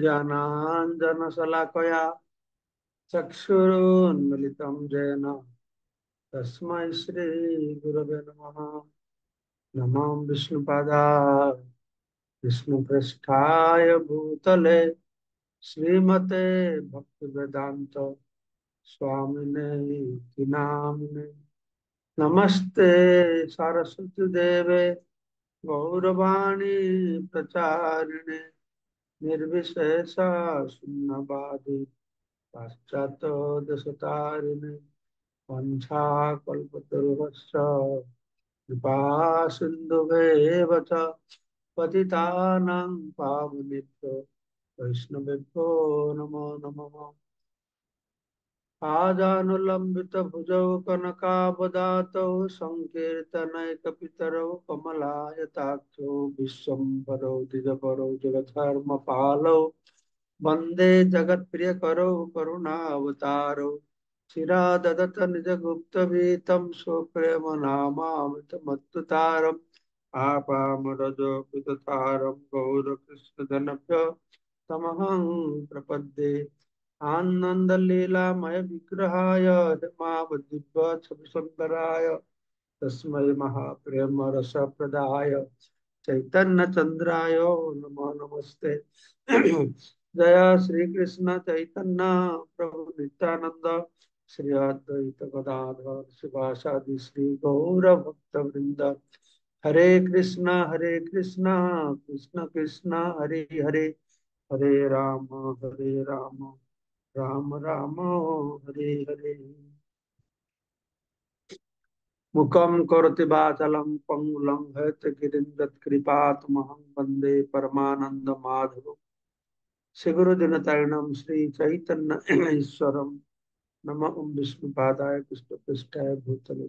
ज्ञानाञ्जनशलाकया जैन तस्म तस्मै श्रीगुरवे नम नमः विष्णुपादा विष्णुपृष्ठाय भूतले श्रीमते भक्तिवेदान्त स्वामिने नाम्ने नमस्ते सरस्वती देवे गौरवाणी प्रचारिणे निर्विशेषा शून्यवादी पाश्चात दशतारिणी वंशा कल्पतरुश्च कृपा सिन्धुभेव च पावनेभ्यो वैष्णवेभ्यो नमो नमः आजानुलम्बितभुजौ कनकाबदातौ सङ्कीर्तनैकपितरौ कमलायताख्यो विश्वम्भरौ दिगपरौ जगधर्मपालौ वन्दे जगत्प्रियकरौ करुणावतारौ शिरा ददत निजगुप्तवीतं स्वप्रेमनामामृतमत्तुतारम् आपामरजोपिततारं गौरकृष्णधनभ्य तमहं प्रपद्ये आनंद लीलामय विग्रहाय दिव्य छवि सुंदराय तस्मय महाप्रेम रस प्रदाय चैतन्य चंद्राय नमो नमस्ते जय श्री कृष्ण चैतन्य प्रभु नित्यानंद श्री अद्वैत गदाधर शिवासादि श्री गौर भक्त वृंद हरे कृष्ण हरे कृष्ण कृष्ण कृष्ण हरे हरे हरे राम हरे राम राम राम हरे हरे मुखम करते वंदे परमानंद माधव हृतगिरीन्द्रत्कृपात्महं दिन परमानन्दमाधव श्री चैतन्य ईश्वरं नम ओं विष्णुपादाय पुष्पपृष्ठाय भूतल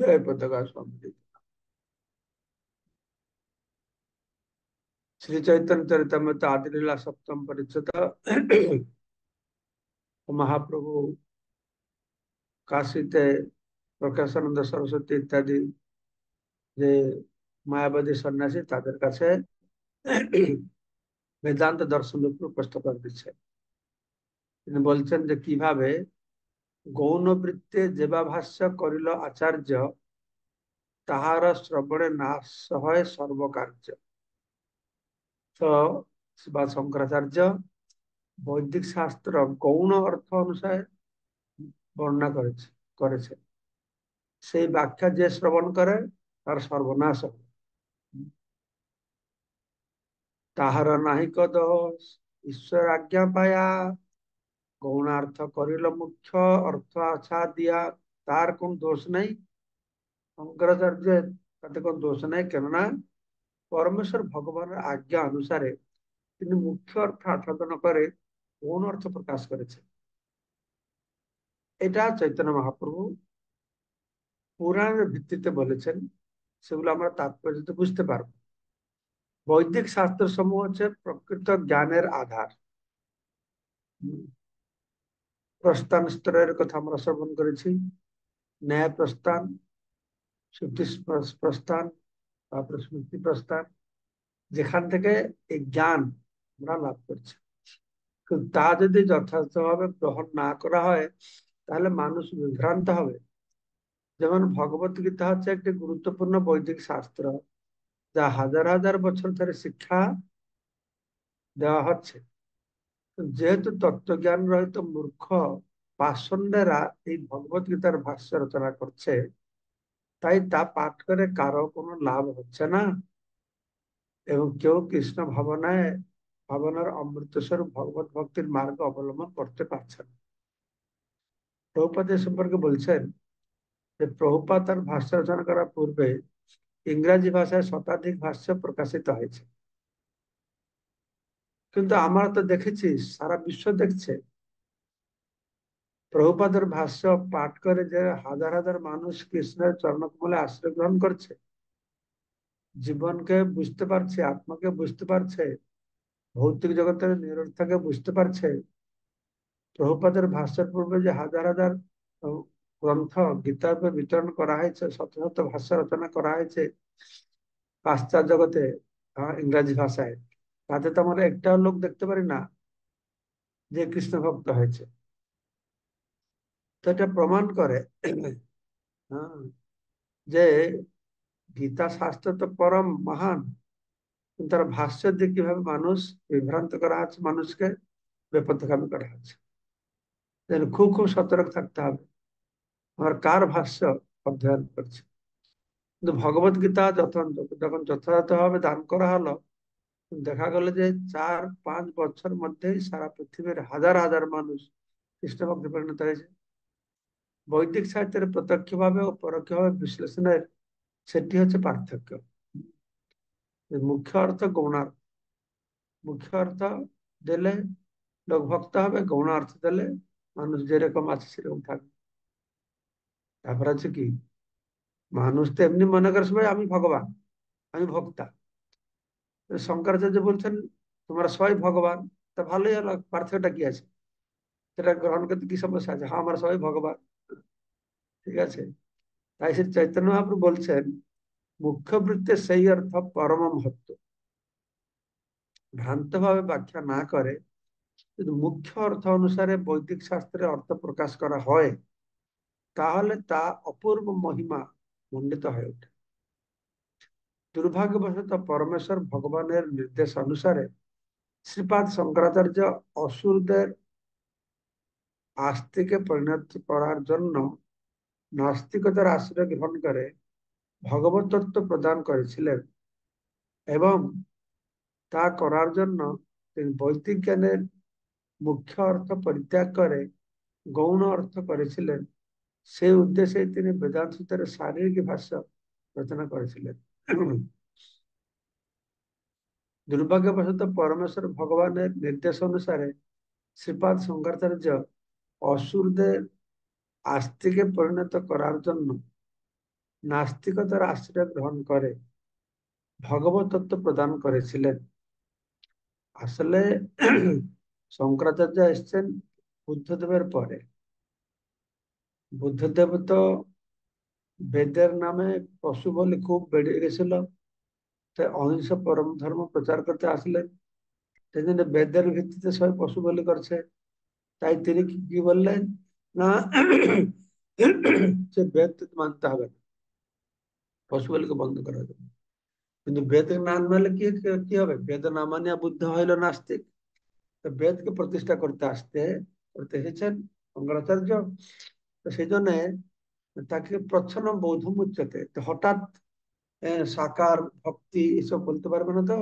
जय पताका स्वामी শ্রী চৈতন্য চরিতামৃত আদিলীলা সপ্তম পরিচ্ছদ মহাপ্রভু কাশীতে প্রকাশানন্দ সরস্বতী ইত্যাদি যে মায়াবাদী সন্ন্যাসী তাদের কাছে বেদান্ত দর্শন করে দিচ্ছে তিনি বলছেন যে কিভাবে গৌণ বৃত্তে যেবাভাষ্য করিল আচার্য তাহার শ্রবণে নাশ হয় সর্বকার্য বা শঙ্করাচার্য বৈদিক শাস্ত্র গৌণ অর্থ অনুসারে বর্ণনা করেছে করেছে সেই ব্যাখ্যা যে শ্রবণ করে তার সর্বনাশ তাহার নাহিক দোষ ঈশ্বর আজ্ঞা পায়া গৌণার্থ করিল মুখ্য অর্থ আচ্ছা দিয়া তার কোন দোষ নাই শঙ্করাচার্য তাতে কোন দোষ নাই কেননা পরমেশ্বর ভগবানের আজ্ঞা অনুসারে তিনি মুখ্য অর্থ আচ্ছাদন করে কোন অর্থ প্রকাশ করেছে এটা চৈতন্য মহাপ্রভু পুরাণের ভিত্তিতে বলেছেন সেগুলো আমরা তাৎপর্য বুঝতে পারব বৈদিক শাস্ত্র সমূহ হচ্ছে প্রকৃত জ্ঞানের আধার প্রস্থান স্তরের কথা আমরা শ্রবণ করেছি ন্যায় প্রস্থান প্রস্থান তারপরে স্মৃতি প্রস্তাব যেখান থেকে এই জ্ঞান আমরা লাভ করছি কিন্তু তা যদি যথাযথভাবে গ্রহণ না করা হয় তাহলে মানুষ বিভ্রান্ত হবে যেমন ভগবত গীতা হচ্ছে একটি গুরুত্বপূর্ণ বৈদিক শাস্ত্র যা হাজার হাজার বছর ধরে শিক্ষা দেওয়া হচ্ছে যেহেতু তত্ত্বজ্ঞান রহিত মূর্খ পাষণ্ডেরা এই ভগবত গীতার ভাষ্য রচনা করছে তাই তা পাঠ করে কারো কোনো লাভ হচ্ছে না এবং কেউ কৃষ্ণ ভাবনায় ভাবনার অমৃতসর ভগবত ভক্তির মার্গ অবলম্বন করতে পারছে না প্রভুপাত সম্পর্কে বলছেন যে প্রভুপাত তার ভাষ্য রচনা করার পূর্বে ইংরাজি ভাষায় শতাধিক ভাষ্য প্রকাশিত হয়েছে কিন্তু আমরা তো দেখেছি সারা বিশ্ব দেখছে প্রভুপাদের ভাষ্য পাঠ করে যে হাজার হাজার মানুষ কৃষ্ণের চরণকমলে আশ্রয় গ্রহণ করছে জীবনকে বুঝতে পারছে আত্মাকে বুঝতে পারছে ভৌতিক জগতের নিরর্থকে বুঝতে পারছে প্রভুপাদের ভাষ্যের পূর্বে যে হাজার হাজার গ্রন্থ গীতার বিতরণ করা হয়েছে শত শত ভাষ্য রচনা করা হয়েছে পাশ্চাত্য জগতে ইংরাজি ভাষায় তাতে তো আমরা একটাও লোক দেখতে পারি না যে কৃষ্ণ ভক্ত হয়েছে তো এটা প্রমাণ করে হ্যাঁ, যে গীতা শাস্ত্র তো পরম মহান তার ভাষ্য দিয়ে কিভাবে মানুষ বিভ্রান্ত করা আছে মানুষকে বেপথগামী করা হচ্ছে খুব খুব সতর্ক থাকতে হবে আমার কার ভাষ্য অধ্যয়ন করছে কিন্তু ভগবত গীতা যখন যখন যথাযথ ভাবে দান করা হলো দেখা গেল যে চার পাঁচ বছর মধ্যেই সারা পৃথিবীর হাজার হাজার মানুষ কৃষ্ণ ভক্তি পরিণত হয়েছে বৈদিক সাহিত্যের প্রত্যক্ষভাবে ও পরোক্ষভাবে বিশ্লেষণের সেটি হচ্ছে পার্থক্য মুখ্য অর্থ গৌণার মুখ্য অর্থ দেলে লোক ভক্ত হবে গৌণ অর্থ দেলে মানুষ যেরকম আছে সেরকম থাকবে তারপর আছে কি মানুষ তো এমনি মনে করে সবাই আমি ভগবান আমি ভক্তা শঙ্করাচার্য বলছেন তোমার সবাই ভগবান তা ভালোই হলো পার্থক্যটা কি আছে সেটা গ্রহণ করতে কি সমস্যা আছে হ্যাঁ আমার সবাই ভগবান ঠিক আছে তাই সে চৈতন্য মহাপুর বলছেন মুখ্য বৃত্তে সেই অর্থ পরম মহত্ব ভ্রান্ত ভাবে ব্যাখ্যা না করে যদি মুখ্য অর্থ অনুসারে বৈদিক শাস্ত্রে অর্থ প্রকাশ করা হয় তাহলে তা অপূর্ব মহিমা মণ্ডিত হয়ে ওঠে দুর্ভাগ্যবশত পরমেশ্বর ভগবানের নির্দেশ অনুসারে শ্রীপাদ শঙ্করাচার্য অসুরদের আস্তিকে পরিণত করার জন্য নাস্তিকতার আশ্রয় গ্রহণ করে ভগবত তত্ত্ব প্রদান করেছিলেন এবং তা করার জন্য তিনি বৈদিক জ্ঞানের মুখ্য অর্থ পরিত্যাগ করে গৌণ অর্থ করেছিলেন সেই উদ্দেশ্যে তিনি বেদান্ত সূত্রের শারীরিক ভাষ্য রচনা করেছিলেন দুর্ভাগ্যবশত পরমেশ্বর ভগবানের নির্দেশ অনুসারে শ্রীপাদ শঙ্করাচার্য অসুরদের আস্তিকে পরিণত করার জন্য নাস্তিকতার আশ্রয় গ্রহণ করে ভগবত তত্ত্ব প্রদান করেছিলেন আসলে শঙ্করাচার্য এসছেন বুদ্ধদেবের পরে বুদ্ধদেব তো বেদের নামে পশু বলে খুব বেড়ে গেছিল তাই অহিংস পরম ধর্ম প্রচার করতে আসলেন সেই জন্য বেদের ভিত্তিতে সবাই পশু বলি করছে তাই তিনি কি বললেন না সে বেদ মানতে হবে না পশুপালকে বন্ধ করা যাবে কিন্তু বেদ না মানলে কি কি হবে বেদ না মানিয়া বুদ্ধ হইল নাস্তিক বেদকে প্রতিষ্ঠা করতে আসতে করতে এসেছেন শঙ্করাচার্য সেই জন্য তাকে প্রচ্ছন্ন বৌদ্ধ মুচ্ছতে হঠাৎ সাকার ভক্তি এসব বলতে পারবে না তো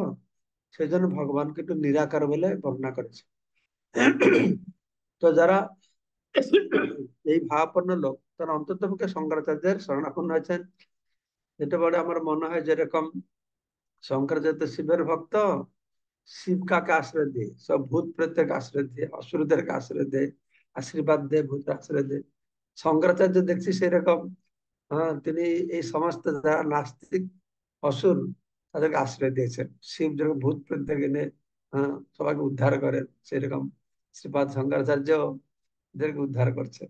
সেই জন্য ভগবানকে একটু নিরাকার বলে বর্ণনা করেছে তো যারা এই ভাবাপন্ন লোক তারা অন্তত পক্ষে শঙ্করাচার্যের শরণাপন্ন হয়েছেন যেটা বলে আমার মনে হয় যেরকম শঙ্করাচার্য শিবের ভক্ত শিব কাকে আশ্রয় দেয় সব ভূত প্রেতের আশ্রয় দেয় অসুরদের আশ্রয় দেয় আশীর্বাদ দেয় ভূত আশ্রয় দেয় শঙ্করাচার্য দেখছি সেরকম হ্যাঁ তিনি এই সমস্ত যারা নাস্তিক অসুর তাদেরকে আশ্রয় দিয়েছেন শিব যেরকম ভূত প্রেতদেরকে এনে হ্যাঁ, সবাইকে উদ্ধার করেন সেরকম শ্রীপাদ শঙ্করাচার্য এদেরকে উদ্ধার করছে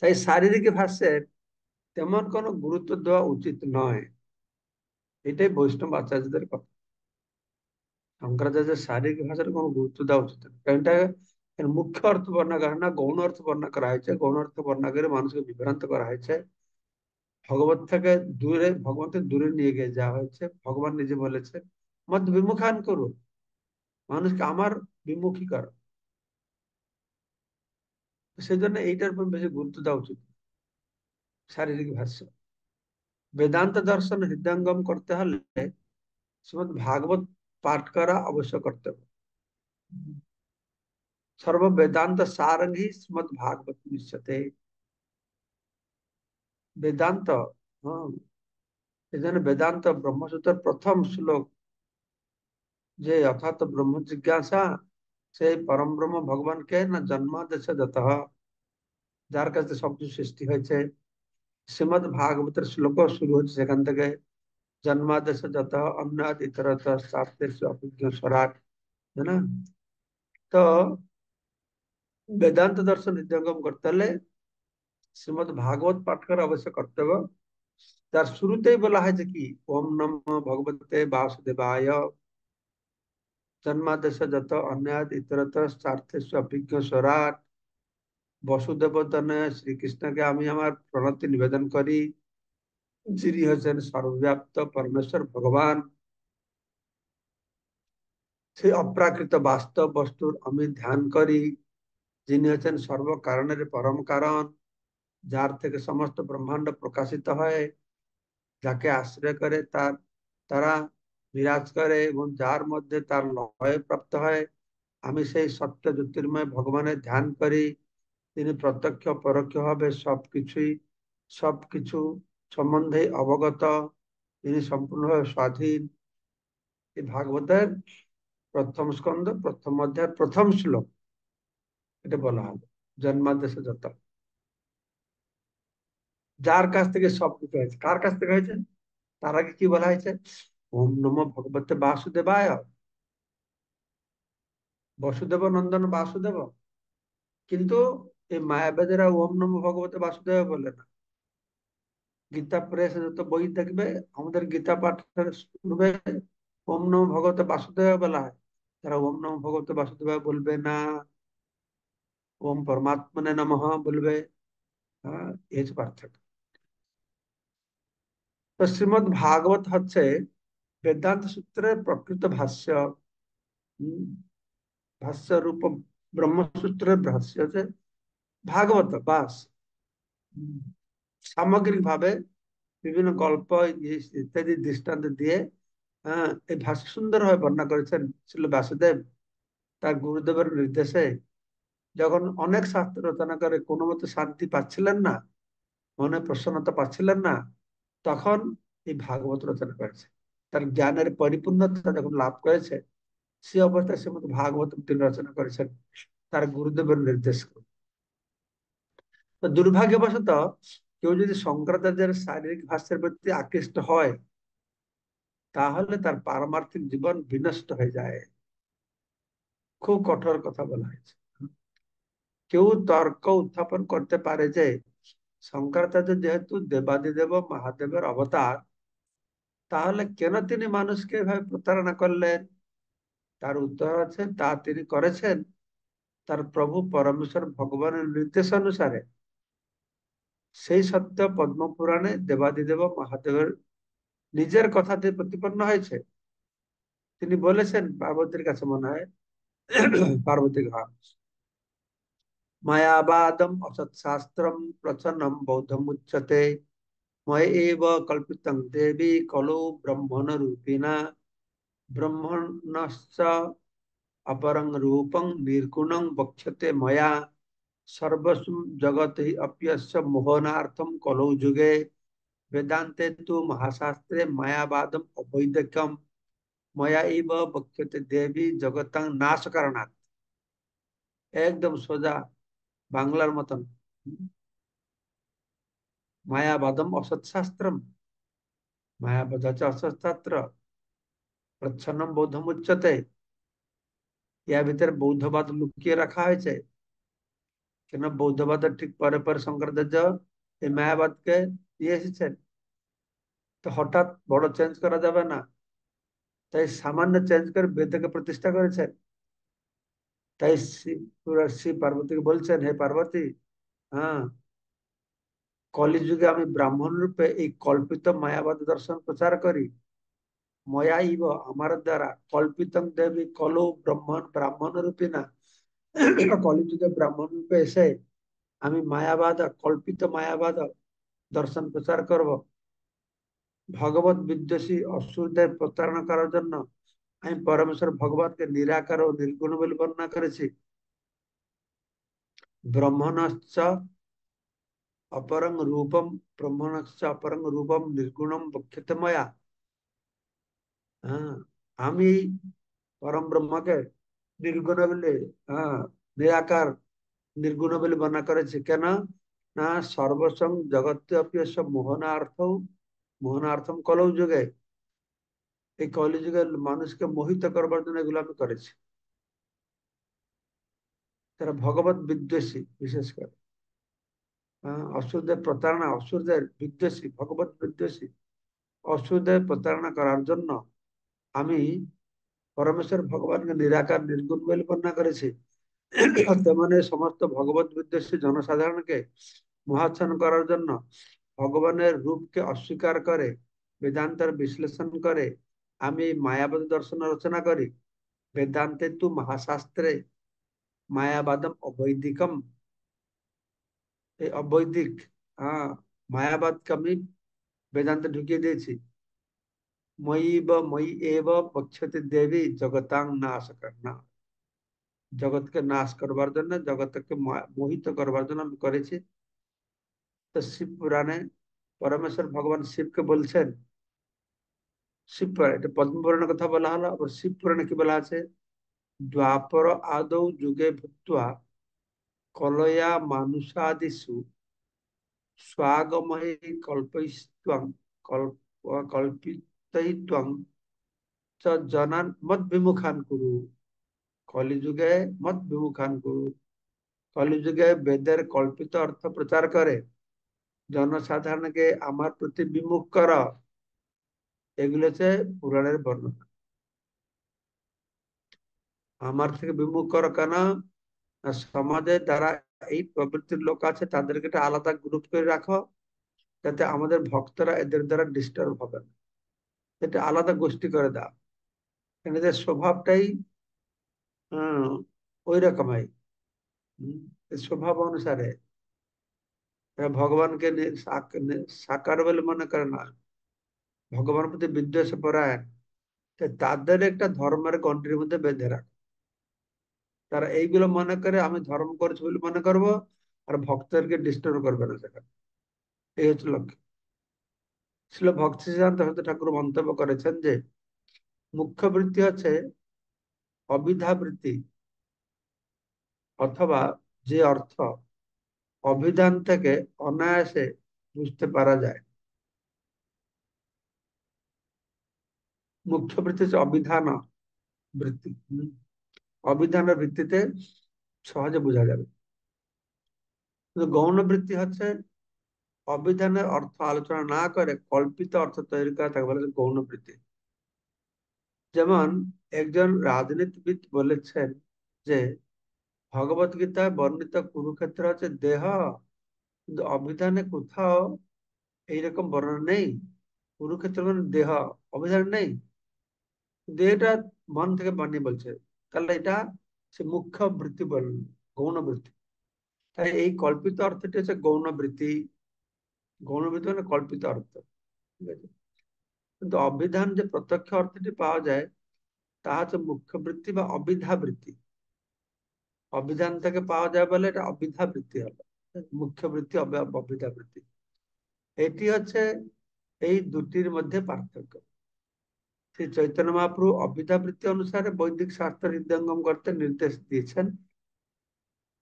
তাই শারীরিক ভাষ্যের তেমন কোনো গুরুত্ব দেওয়া উচিত নয় এটাই বৈষ্ণব আচার্যদের কথা শঙ্করাচার্যের শারীরিক ভাষার কোন গুরুত্ব দেওয়া উচিত নয় কারণ এটা মুখ্য অর্থ বর্ণনা করে না গৌণ অর্থ বর্ণনা করা হয়েছে গৌণ অর্থ বর্ণনা করে মানুষকে বিভ্রান্ত করা হয়েছে ভগবত থেকে দূরে ভগবানকে দূরে নিয়ে গিয়ে যাওয়া হয়েছে ভগবান নিজে বলেছে মত বিমুখান করো মানুষকে আমার বিমুখী করো সেজন্য এইটার উপর বেশি গুরুত্ব দেওয়া উচিত শারীরিক ভাষ্য বেদান্ত দর্শন হৃদয়ঙ্গম করতে হলে শ্রীমদ ভাগবত পাঠ করা অবশ্য কর্তব্য সর্ব বেদান্ত সারঙ্গি শ্রীমদ ভাগবত নিশ্চতে বেদান্ত হ্যাঁ, এজন্য বেদান্ত ব্রহ্মসূত্রের প্রথম শ্লোক যে অর্থাৎ ব্রহ্ম জিজ্ঞাসা সেই পরম ব্রহ্ম ভগবানকে না জন্মাদেশে যত যার কাছে সবকিছু সৃষ্টি হয়েছে শ্রীমদ ভাগবতের শ্লোক শুরু হচ্ছে সেখান থেকে জন্মাদেশ যত অন্নাদ ইতরত সাপদেশ অভিজ্ঞ স্বরাট है ना तो वेदांत दर्शन हृदयंगम करते श्रीमद भागवत पाठ कर अवश्य कर्तव्य तार शुरूते ही बोला है कि ओम नम भगवते वासुदेवाय जन्मादेश যত অন্যায় ইতরত স্বার্থে অভিজ্ঞ স্বরাট বসুদেব তনে শ্রীকৃষ্ণকে আমি আমার প্রণতি নিবেদন করি যিনি হচ্ছেন সর্বব্যাপ্ত পরমেশ্বর ভগবান সেই অপ্রাকৃত বাস্তব বস্তুর আমি ধ্যান করি যিনি হচ্ছেন সর্বকারণের পরম কারণ যার থেকে সমস্ত ব্রহ্মাণ্ড প্রকাশিত হয় যাকে আশ্রয় করে তার তারা বিরাজ করে এবং যার মধ্যে তার লয় প্রাপ্ত হয় আমি সেই সত্য জ্যোতির্ময় ভগবানের ধ্যান করি তিনি প্রত্যক্ষ পরোক্ষভাবে সবকিছুই সবকিছু সম্বন্ধে অবগত তিনি সম্পূর্ণভাবে স্বাধীন এই ভাগবতের প্রথম স্কন্ধ প্রথম অধ্যায় প্রথম শ্লোক এটা বলা হবে জন্মাদেশে যত যার কাছ থেকে সবকিছু হয়েছে কার কাছ থেকে হয়েছে তার আগে কি বলা হয়েছে ওম নম ভগবতে বাসুদেবায় বসুদেব নন্দন বাসুদেব কিন্তু এই মায়াবেদেরা ওম নম ভগবতে বাসুদেব বলে না গীতা প্রেস যত বই দেখবে আমাদের গীতা পাঠের শুনবে ওম নম ভগবতে বাসুদেব বলা হয় তারা ওম নম ভগবতে বাসুদেব বলবে না ওম পরমাত্মনে নমঃ বলবে হ্যাঁ এই পার্থক্য তো শ্রীমদ ভাগবত হচ্ছে বেদান্ত সূত্রের প্রকৃত ভাষ্য ভাষ্য রূপ ব্রহ্মসূত্রের ভাষ্য যে ভাগবত বাস সামগ্রিক ভাবে বিভিন্ন গল্প ইত্যাদি দৃষ্টান্ত দিয়ে এই ভাষ্য সুন্দরভাবে বর্ণনা করেছেন শিল বাসুদেব তার গুরুদেবের নির্দেশে যখন অনেক শাস্ত্র রচনা করে কোনো মতো শান্তি পাচ্ছিলেন না মনে প্রসন্নতা পাচ্ছিলেন না তখন এই ভাগবত রচনা করেছে তার জ্ঞানের পরিপূর্ণতা যখন লাভ করেছে সে অবস্থায় সে মতো ভাগবত তিনি রচনা করেছেন তার গুরুদেবের নির্দেশ দুর্ভাগ্যবশত কেউ যদি শঙ্করাচার্যের শারীরিক ভাষার প্রতি আকৃষ্ট হয় তাহলে তার পারমার্থিক জীবন বিনষ্ট হয়ে যায় খুব কঠোর কথা বলা হয়েছে কেউ তর্ক উত্থাপন করতে পারে যে শঙ্করাচার্য যেহেতু দেবাদিদেব মহাদেবের অবতার তাহলে হ্যাঁ। কেন তিনি মানুষকে এভাবে প্রতারণা করলেন তার উত্তর আছে তা তিনি করেছেন তার প্রভু পরমেশ্বর ভগবানের নির্দেশ অনুসারে সেই সত্য পদ্মপুরাণে দেবাদিদেব মহাদেবের নিজের কথাতে প্রতিপন্ন হয়েছে তিনি বলেছেন পার্বতীর কাছে মনে হয় পার্বতী মায়াবাদম অসৎ শাস্ত্রম প্রচন্ন বৌদ্ধম উচ্চতে मय एव कल्पितं देवी कलौ ब्रह्मणरूपिणा ब्रह्मणश्च अपरं रूपं निर्गुणं वक्ष्यते मया सर्वस्वं जगति अप्यस्य मोहनार्थं कलौ युगे वेदान्ते तु महाशास्त्रे मायावादम् अवैधक्यं मया एव वक्ष्यते देवी जगतां नाशकारणात् একদম সোজা বাংলার মতন मायावादम असत्शास्त्रम मायावादाचा असत्शास्त्र प्रच्छन्नम बौद्धम उच्चते या भीतर बौद्धवाद लुकिए रखा હોય છે કે ન બૌદ્ધવાદ ઠીક પર પર સંકરદજ એ માયાવાદ કે ये છે તો হঠাৎ বড় চেঞ্জ করা যাবে না তাই সামান্য চেঞ্জ করে বেদকে প্রতিষ্ঠা করেছেন তাই শ্রী পার্বতীকে বলছেন হে পার্বতী হ্যাঁ কলেজ যুগে আমি ব্রাহ্মণ রূপে এই কল্পিত মায়াবাদ দর্শন প্রচার করি ময়াইব আমার দ্বারা কল্পিতং দেবি কলু ব্রাহ্মণ ব্রাহ্মণ রূপে না এটা কলিজের ব্রাহ্মণ রূপে এসে আমি মায়াবাদ আর কল্পিত মায়াবাদ দর্শন প্রচার করব ভগবত বিদসী অসুরদের প্রতারণা করার জন্য আমি পরমেশ্বর ভগবানের নিরাকার ও নিগুণ বল বর্ণনা করেছে ব্রাহ্মণശ്ച অপরং रूपं ब्रह्मणश्च अपरं रूपं निर्गुणं বক্ষিতময়া হ্যাঁ আমি পরম ব্রহ্মকে নির্গুণ বলে হ্যাঁ নিরাকার নির্গুণ বলে বর্ণনা করেছে কেন না সর্বসং জগতে অপিয়স মোহনার্থ মোহনার্থম কলৌ যুগে এই কলি যুগে মানুষকে মোহিত করবার জন্য এগুলো আমি করেছি তারা ভগবত বিদ্বেষী বিশেষ করে অসুরদের প্রতারণা অসুরদের বিদ্বেষী ভগবত বিদ্বেষী অসুরদের প্রতারণা করার জন্য আমি পরমেশ্বর ভগবানকে নিরাকার নির্গুণ বলে বর্ণনা করেছি তেমনি সমস্ত ভগবত বিদ্বেষী জনসাধারণকে মহাচ্ছন্ন করার জন্য ভগবানের রূপকে অস্বীকার করে বেদান্তের বিশ্লেষণ করে আমি মায়াবাদ দর্শন রচনা করি বেদান্তে তু মহাশাস্ত্রে মায়াবাদম অবৈদিকম এই অবৈদিক হ্যাঁ মায়াবাদকে আমি বেদান্তে ঢুকিয়ে দিয়েছি মই বা এব পক্ষতে দেবী জগতাং নাশ করনা জগৎকে নাশ করবার জন্য জগৎকে মোহিত করবার জন্য আমি করেছি তো শিব পুরাণে পরমেশ্বর ভগবান শিবকে বলছেন শিব পুরাণ এটা পদ্ম পুরাণের কথা বলা হলো আবার শিব পুরাণে কি বলা আছে দ্বাপর আদৌ যুগে ভুত্বা কলয়া মানুষাদিষু স্বাগমহি কল্প কল্পিতহিত্বং চ জনান মত বিমুখান কুরু কলিযুগে মত বিমুখান কুরু কলিযুগে বেদের কল্পিত অর্থ প্রচার করে জনসাধারণকে আমার প্রতি বিমুখ কর এগুলো হচ্ছে পুরাণের বর্ণনা আমার থেকে বিমুখ কর কেন সমাজে যারা এই প্রবৃত্তির লোক আছে তাদেরকে একটা আলাদা গ্রুপ করে রাখো যাতে আমাদের ভক্তরা এদের দ্বারা ডিস্টার্ব হবে না এটা আলাদা গোষ্ঠী করে দাও এদের স্বভাবটাই ওই রকমই স্বভাব অনুসারে ভগবানকে সাকার বলে মনে করে না ভগবানের প্রতি বিদ্বেষ পরায়ণ তাদের একটা ধর্মের গণ্ডির মধ্যে বেঁধে রাখো তারা এইগুলো মনে করে আমি ধর্ম করছি বলে মনে করব আর ভক্তদেরকে ডিস্টার্ব করবে না সেখানে এই হচ্ছে লক্ষ্য ছিল ভক্ত সিদ্ধান্ত হয়তো ঠাকুর মন্তব্য করেছেন যে মুখ্য বৃত্তি হচ্ছে অবিধা বৃত্তি অথবা যে অর্থ অভিধান থেকে অনায়াসে বুঝতে পারা যায় মুখ্য বৃত্তি হচ্ছে অবিধান বৃত্তি অবিধানের ভিত্তিতে সহজে বোঝা যাবে কিন্তু গৌণ বৃত্তি হচ্ছে অবিধানের অর্থ আলোচনা না করে কল্পিত অর্থ তৈরি করা তাকে বলে গৌণ বৃত্তি যেমন একজন রাজনীতিবিদ বলেছেন যে ভগবত গীতায় বর্ণিত কুরুক্ষেত্র হচ্ছে দেহ কিন্তু অভিধানে কোথাও এইরকম বর্ণনা নেই কুরুক্ষেত্র মানে দেহ অভিধান নেই দেহটা মন থেকে বানিয়ে বলছে তাহলে এটা সে মুখ্য বৃত্তি বল গৌণ বৃত্তি তাই এই কল্পিত অর্থটি হচ্ছে গৌণ বৃত্তি গৌণ বৃত্তি মানে কল্পিত অর্থ ঠিক আছে কিন্তু অভিধান যে প্রত্যক্ষ অর্থটি পাওয়া যায় তা হচ্ছে মুখ্য বৃত্তি বা অবিধা বৃত্তি অভিধান থেকে পাওয়া যায় বলে এটা অবিধা বৃত্তি হবে মুখ্য বৃত্তি অবিধা বৃত্তি এটি হচ্ছে এই দুটির মধ্যে পার্থক্য শ্রী চৈতন্য মহাপ্রভু অবিধাবৃত্তি অনুসারে বৈদিক শাস্ত্র হৃদয়ঙ্গম করতে নির্দেশ দিয়েছেন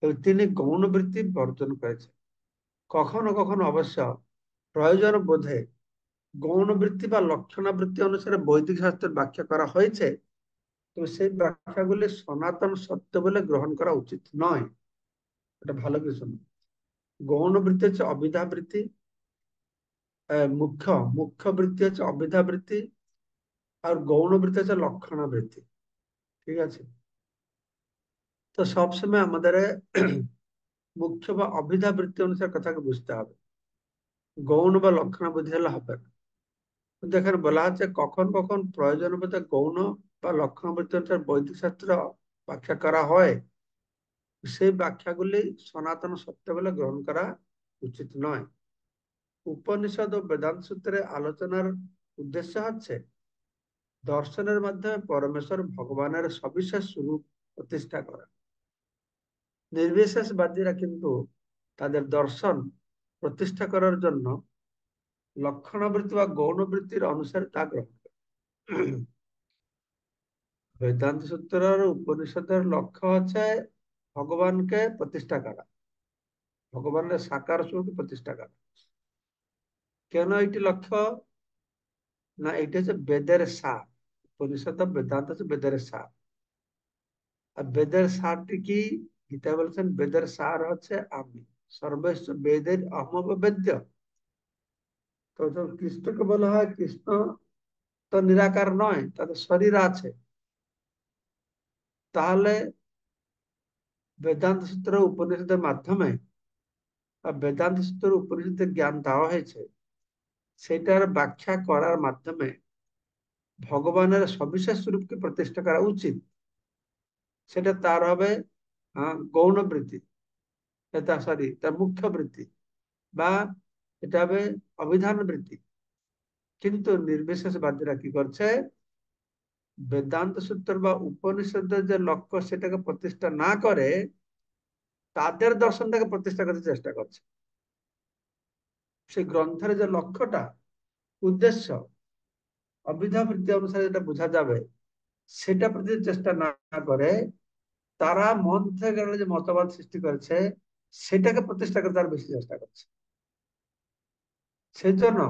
এবং তিনি বৃত্তি বর্জন করেছেন কখনো কখনো অবশ্য প্রয়োজন বোধে গৌণবৃত্তি বা লক্ষণাবৃত্তি অনুসারে বৈদিক শাস্ত্রের ব্যাখ্যা করা হয়েছে তবে সেই ব্যাখ্যাগুলি সনাতন সত্য বলে গ্রহণ করা উচিত নয় এটা ভালো শুনুন গৌণ বৃত্তি হচ্ছে অবিধাবৃত্তি মুখ্য মুখ্য বৃত্তি হচ্ছে অবিধাবৃত্তি আর গৌণ বৃত্তি হচ্ছে লক্ষণ বৃত্তি ঠিক আছে তো সবসময় আমাদের মুখ্য বা অভিধা বৃত্তি অনুসারে কথাকে বুঝতে হবে গৌণ বা লক্ষণ বৃদ্ধি হলে হবে না দেখেন বলা হচ্ছে কখন কখন প্রয়োজন মতো গৌণ বা লক্ষণ বৃত্তি অনুসারে বৈদিক শাস্ত্র ব্যাখ্যা করা হয় সেই ব্যাখ্যাগুলি সনাতন সত্য বলে গ্রহণ করা উচিত নয় উপনিষদ ও বেদান্ত সূত্রে আলোচনার উদ্দেশ্য হচ্ছে দর্শনের মাধ্যমে পরমেশ্বর ভগবানের সবিশেষ স্বরূপ প্রতিষ্ঠা করে নির্বিশেষবাদীরা কিন্তু তাদের দর্শন প্রতিষ্ঠা করার জন্য লক্ষণবৃত্তি বা গৌণবৃত্তির অনুসারে তা গ্রহণ করে বেদান্ত সূত্রের উপনিষদের লক্ষ্য হচ্ছে ভগবানকে প্রতিষ্ঠা করা ভগবানের সাকার স্বরূপ প্রতিষ্ঠা করা কেন এইটি লক্ষ্য না এইটি হচ্ছে বেদের সার উপনিষদ বেদান্ত হচ্ছে বেদের সার আর বেদের সারটি কি গীতা বলছেন বেদের সার হচ্ছে আমি সর্বস্ব বেদের অহমব বেদ্য তো যখন কৃষ্ণকে বলা হয় কৃষ্ণ তো নিরাকার নয় তাদের শরীর আছে তাহলে বেদান্ত সূত্র উপনিষদের মাধ্যমে বা বেদান্ত সূত্র উপনিষদের জ্ঞান দেওয়া হয়েছে সেটার ব্যাখ্যা করার মাধ্যমে ভগবানের সবিশেষ রূপকে প্রতিষ্ঠা করা উচিত সেটা তার হবে গৌণ বৃত্তি তা সরি তার মুখ্য বৃত্তি বা এটা হবে অভিধান বৃত্তি কিন্তু নির্বিশেষবাদীরা কি করছে বেদান্ত সূত্র বা উপনিষদের যে লক্ষ্য সেটাকে প্রতিষ্ঠা না করে তাদের দর্শনটাকে প্রতিষ্ঠা করতে চেষ্টা করছে সেই গ্রন্থের যে লক্ষ্যটা উদ্দেশ্য অভিধাবৃত্তি অনুসারে যেটা বোঝা যাবে সেটা প্রতি চেষ্টা না করে তারা মন থেকে যে মতবাদ সৃষ্টি করেছে সেটাকে প্রতিষ্ঠা করে তার বেশি চেষ্টা করছে সেজন্য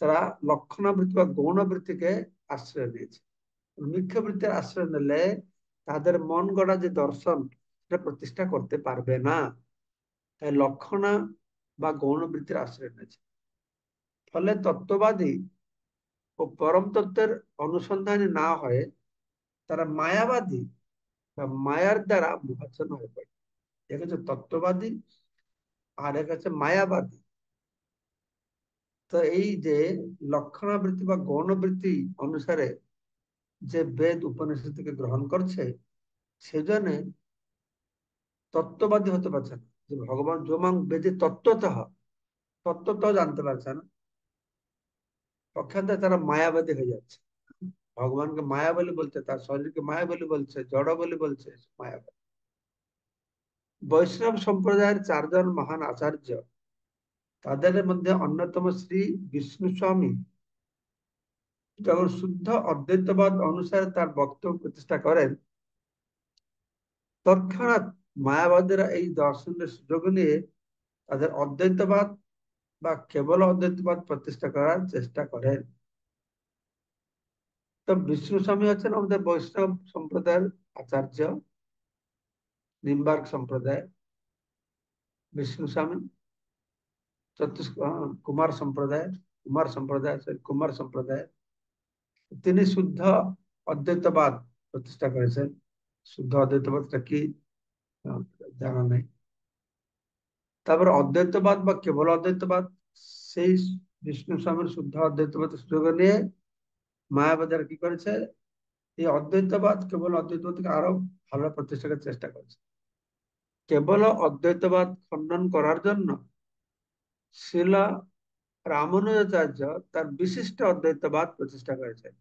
তারা লক্ষণাবৃত্তি বা গৌণবৃত্তিকে আশ্রয় দিয়েছে বৃত্তির আশ্রয় নিলে তাদের মন গড়া যে দর্শন সেটা প্রতিষ্ঠা করতে পারবে না তাই লক্ষণা বা গৌণবৃত্তির আশ্রয় নিয়েছে ফলে তত্ত্ববাদী ও পরম তত্ত্বের অনুসন্ধানে না হয়ে তারা মায়াবাদী বা মায়ার দ্বারা মোহাচ্ছন্ন হয়ে পড়ে এক হচ্ছে তত্ত্ববাদী আর এক হচ্ছে মায়াবাদী তো এই যে লক্ষণাবৃত্তি বা গৌণবৃত্তি অনুসারে যে বেদ উপনিষদকে গ্রহণ করছে সেজন্য তত্ত্ববাদী হতে পারছে না যে ভগবান জমাং বেদে তত্ত্বত তত্ত্বত জানতে পারছে না পক্ষান্তরে তারা মায়াবাদী হয়ে যাচ্ছে ভগবানকে মায়া বলে বলছে তার শরীরকে মায়া বলে বলছে জড় বলে বলছে মায়াবাদী বৈষ্ণব সম্প্রদায়ের চারজন মহান আচার্য তাদের মধ্যে অন্যতম শ্রী বিষ্ণু স্বামী যখন শুদ্ধ অদ্বৈতবাদ অনুসারে তার বক্তব্য প্রতিষ্ঠা করেন তৎক্ষণাৎ মায়াবাদীরা এই দর্শনের সুযোগ নিয়ে তাদের অদ্বৈতবাদ केवल अद्वैतवाद प्रतिष्ठा कर चेष्टा करें तो विष्णु स्वामी अच्छे हम वैष्णव संप्रदाय आचार्य निम्बार्क संप्रदाय विष्णु स्वामी चतुष कुमार संप्रदाय कुमार संप्रदाय सॉरी कुमार संप्रदाय तीन शुद्ध अद्वैतवाद प्रतिष्ठा कर शुद्ध अद्वैतवाद जाना नहीं তারপর অদ্বৈতবাদ বা কেবল অদ্বৈতবাদ সেই বিষ্ণু স্বামীর শুদ্ধ অদ্বৈতবাদ সুযোগ নিয়ে মায়াবাজার কি করেছে এই অদ্বৈতবাদ কেবল অদ্বৈতবাদকে আরো ভালো প্রতিষ্ঠা করার চেষ্টা করেছে কেবল অদ্বৈতবাদ খণ্ডন করার জন্য শিলা রামানুজাচার্য তার বিশিষ্ট অদ্বৈতবাদ প্রতিষ্ঠা করেছেন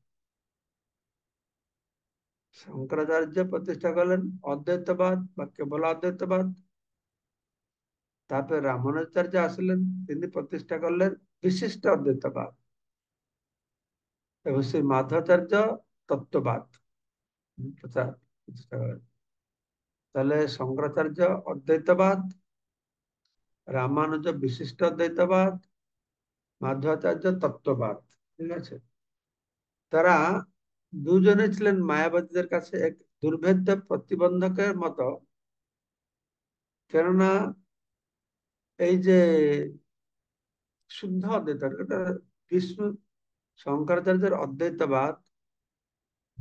শঙ্করাচার্য প্রতিষ্ঠা করলেন অদ্বৈতবাদ বা কেবল অদ্বৈতবাদ তারপরে রামানুচার্য আসলেন তিনি প্রতিষ্ঠা করলেন বিশিষ্ট অদ্বৈতবাদ এবং শ্রী মাধবাচার্য তত্ত্ববাদ প্রচার প্রতিষ্ঠা করেন তাহলে শঙ্করাচার্য অদ্বৈতবাদ রামানুজ বিশিষ্ট অদ্বৈতবাদ মাধবাচার্য তত্ত্ববাদ ঠিক আছে তারা দুজনে ছিলেন মায়াবাদীদের কাছে এক দুর্ভেদ্য প্রতিবন্ধকের মতো কেননা এই যে শুদ্ধ অদ্বৈত বিষ্ণু শঙ্করাচার্যের অদ্বৈতবাদ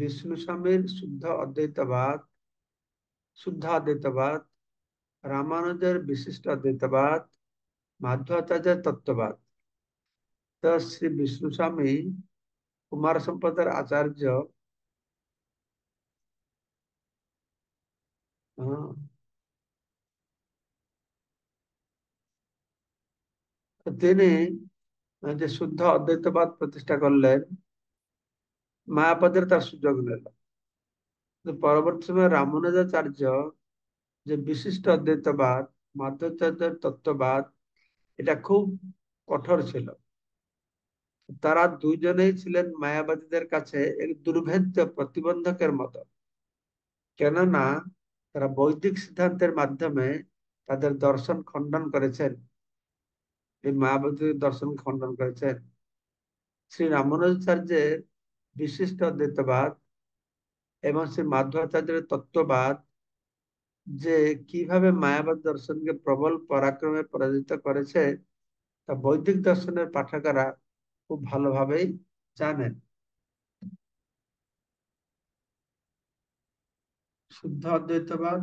বিষ্ণু স্বামীর শুদ্ধ অদ্বৈতবাদ শুদ্ধ অদ্বৈতবাদ রামানুজের বিশিষ্ট অদ্বৈতবাদ মাধ্বাচার্যের তত্ত্ববাদ তো শ্রী বিষ্ণু স্বামী কুমার সম্পদের আচার্য হ্যাঁ তিনি যে শুদ্ধ অদ্বৈতবাদ প্রতিষ্ঠা করলেন মায়াবাদের তার সুযোগ নিল পরবর্তী সময় রামানুজাচার্য যে বিশিষ্ট অদ্বৈতবাদ মাধ্যাচার্যের তত্ত্ববাদ এটা খুব কঠোর ছিল তারা দুজনেই ছিলেন মায়াবাদীদের কাছে এক দুর্ভেদ্য প্রতিবন্ধকের মতো কেননা তারা বৈদিক সিদ্ধান্তের মাধ্যমে তাদের দর্শন খণ্ডন করেছেন এই মায়াবতী দর্শন খণ্ডন করেছেন শ্রী রামানুজাচার্যের বিশিষ্ট অদ্বৈতবাদ এবং শ্রী মাধবাচার্যের তত্ত্ববাদ যে কিভাবে মায়াবাদ দর্শনকে প্রবল পরাক্রমে পরাজিত করেছে তা বৈদিক দর্শনের পাঠকেরা খুব ভালোভাবেই জানেন শুদ্ধ অদ্বৈতবাদ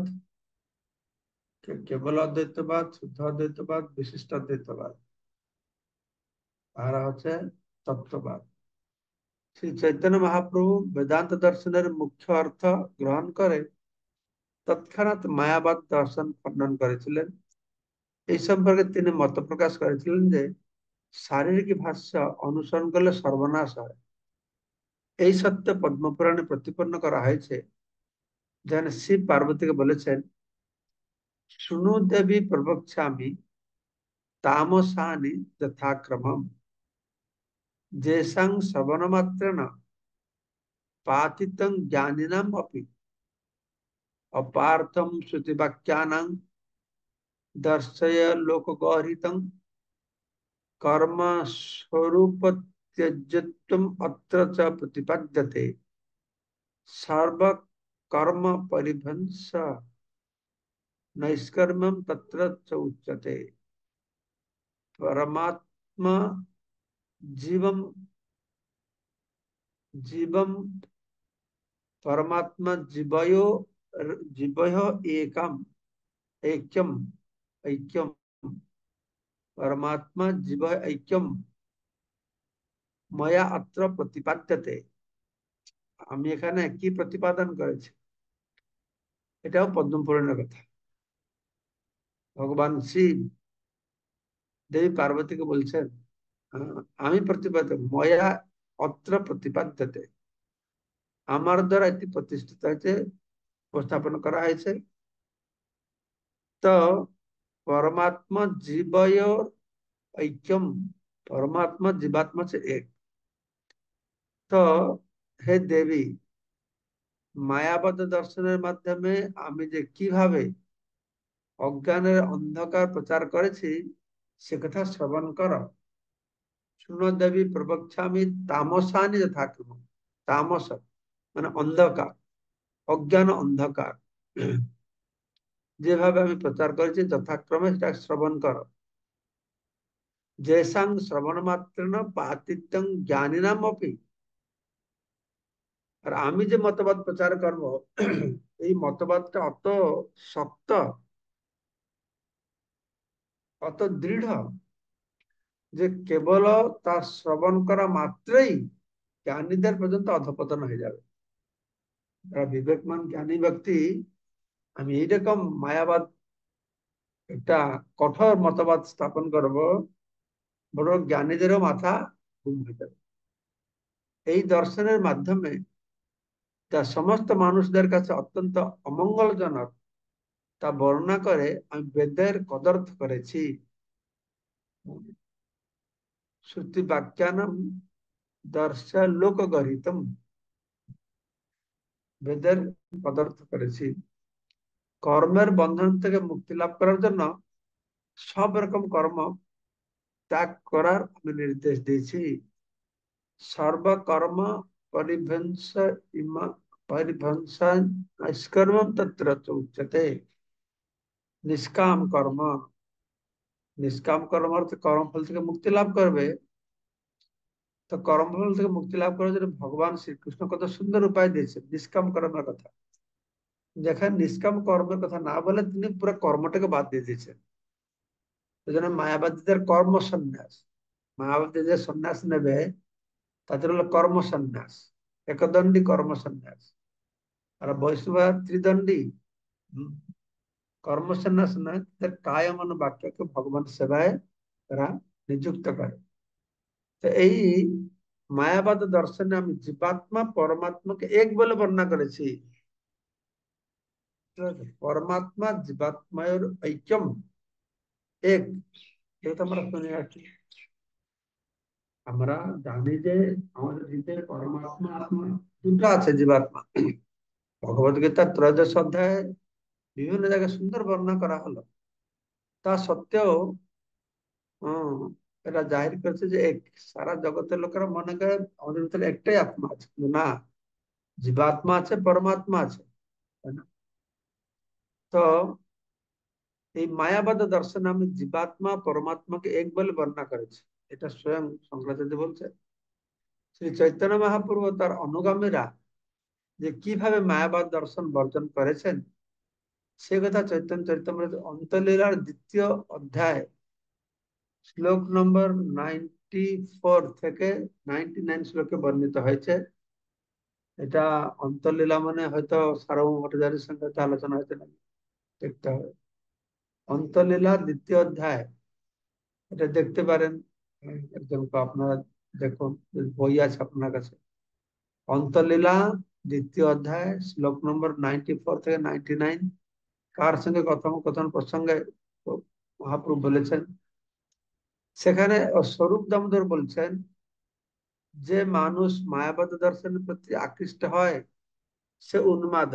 কেবল অদ্বৈতবাদ শুদ্ধ অদ্বৈতবাদ বিশিষ্ট অদ্বৈতবাদ তারা হচ্ছে তত্ত্ববাদ শ্রী চৈতন্য মহাপ্রভু বেদান্ত দর্শনের মুখ্য অর্থ গ্রহণ করে তৎক্ষণাৎ মায়াবাদ দর্শন খণ্ডন করেছিলেন এই সম্পর্কে তিনি মত প্রকাশ করেছিলেন যে শারীরিক ভাষ্য অনুসরণ করলে সর্বনাশ হয় এই সত্য পদ্মপুরাণে প্রতিপন্ন করা হয়েছে যেন শিব পার্বতীকে বলেছেন শুনু দেবী প্রবক্ষামি তামসানি যথাক্রমম जैसंग शवन मात्र न पातितं ज्ञानिनम अपि अपार्थम श्रुतिवाक्यानां दर्शय लोकगौरितं कर्म स्वरूप अत्रच प्रतिपद्यते सर्व कर्म परिभंस नैष्कर्मम तत्र च उच्यते परमात्मा जीवम जीवम परमात्मा जीवयो जीवयो एकम ऐक्यम ऐक्यम परमात्मा जीव ऐक्यम मया अत्र प्रतिपाद्यते আমি এখানে কি প্রতিপাদন করেছি এটাও পদ্ম কথা ভগবান শিব দেবী পার্বতীকে বলছেন আমি প্রতিপাদ ময়া অত্র প্রতিপাদ্যতে আমার দ্বারা এটি প্রতিষ্ঠিত হয়েছে উপস্থাপন করা হয়েছে তো পরমাত্মা জীবয় ঐক্যম পরমাত্মা জীবাত্মা সে এক তো হে দেবী মায়াবদ দর্শনের মাধ্যমে আমি যে কিভাবে অজ্ঞানের অন্ধকার প্রচার করেছি সে কথা শ্রবণ কর শুণদেবী প্রবক্ষামি তামসানি যথাক্রম তামস মানে অন্ধকার অজ্ঞান অন্ধকার যেভাবে আমি প্রচার করেছি যথাক্রমে সেটা শ্রবণ কর জেসাং শ্রবণ মাত্র পাতিত্যং জ্ঞানী নাম অপি আর আমি যে মতবাদ প্রচার করব এই মতবাদটা অত শক্ত অত দৃঢ় যে কেবল তা শ্রবণ করা মাত্রই জ্ঞানীদের পর্যন্ত অধপতন হয়ে যাবে বিবেকমান জ্ঞানী ব্যক্তি আমি এইরকম মায়াবাদ একটা কঠোর মতবাদ স্থাপন করব বড় জ্ঞানীদেরও মাথা ঘুম হয়ে যাবে এই দর্শনের মাধ্যমে তা সমস্ত মানুষদের কাছে অত্যন্ত অমঙ্গলজনক তা বর্ণনা করে আমি বেদের কদর্থ করেছি श्रुतिवाक्यानम দর্শ লোকগরিতম বেদের পদার্থ করেছি কর্মের বন্ধন থেকে মুক্তি লাভ করার জন্য সব রকম কর্ম ত্যাগ করার আমি নির্দেশ দিয়েছি সর্বকর্ম পরিভংস ইমা পরিভ্রংস নিষ্কর্ম তত্র উচ্চতে নিষ্কাম কর্ম নিষ্কাম কর্ম অর্থাৎ কর্মফল থেকে মুক্তি লাভ করবে তো কর্মফল থেকে মুক্তি লাভ করার জন্য ভগবান শ্রীকৃষ্ণ কত সুন্দর উপায় দিয়েছেন নিষ্কাম কর্মের কথা যেখানে নিষ্কাম কর্মের কথা না বলে তিনি পুরো কর্মটাকে বাদ দিয়ে দিয়েছেন এই জন্য মায়াবাদীদের কর্ম সন্ন্যাস মায়াবাদীদের সন্ন্যাস নেবে তাদের হলো কর্ম সন্ন্যাস একদণ্ডী কর্ম সন্ন্যাস আর বৈষ্ণব ত্রিদণ্ডী কর্মসন্ন্যাস নয় তাদের কায় বাক্যকে ভগবান সেবায় তারা নিযুক্ত করে তো এই মায়াবাদ দর্শনে আমি জীবাত্মা পরমাত্মাকে এক বলে বর্ণনা করেছি পরমাত্মা জীবাত্মায়ের ঐক্যম এক এটা আমরা শুনে আসছি আমরা জানি যে আমাদের হৃদয়ে পরমাত্মা আত্মা দুটো আছে জীবাত্মা ভগবত গীতা ত্রয়োদশ অধ্যায় বিভিন্ন জায়গায় সুন্দর বর্ণনা করা হলো তা সত্ত্বেও এটা জাহির করেছে যে এক সারা জগতের লোকেরা মনে করে আমাদের ভিতরে একটাই আত্মা আছে না জীবাত্মা আছে পরমাত্মা আছে তো এই মায়াবাদ দর্শন আমি জীবাত্মা পরমাত্মাকে এক বলে বর্ণনা করেছি এটা স্বয়ং শঙ্করাচার্য বলছে শ্রী চৈতন্য মহাপ্রভু তার অনুগামীরা যে কিভাবে মায়াবাদ দর্শন বর্জন করেছেন সে কথা চৈতন্য চৈতন্য অন্তলীলার দ্বিতীয় অধ্যায় শ্লোক নম্বর নাইনটি ফোর থেকে নাইনটি নাইন শ্লোকে বর্ণিত হয়েছে এটা অন্তলীলা মানে হয়তো সার্বভৌম ভট্টাচার্যের সঙ্গে আলোচনা হয়েছে না দেখতে হবে অন্তলীলা দ্বিতীয় অধ্যায় এটা দেখতে পারেন আপনারা দেখুন বই আছে আপনার কাছে অন্তলীলা দ্বিতীয় অধ্যায় শ্লোক নম্বর নাইনটি ফোর থেকে নাইনটি নাইন কার সঙ্গে কথোপকথন প্রসঙ্গে মহাপ্রভু বলেছেন সেখানে স্বরূপ দামোদর বলছেন যে মানুষ মায়াবাদ দর্শনের প্রতি আকৃষ্ট হয় সে উন্মাদ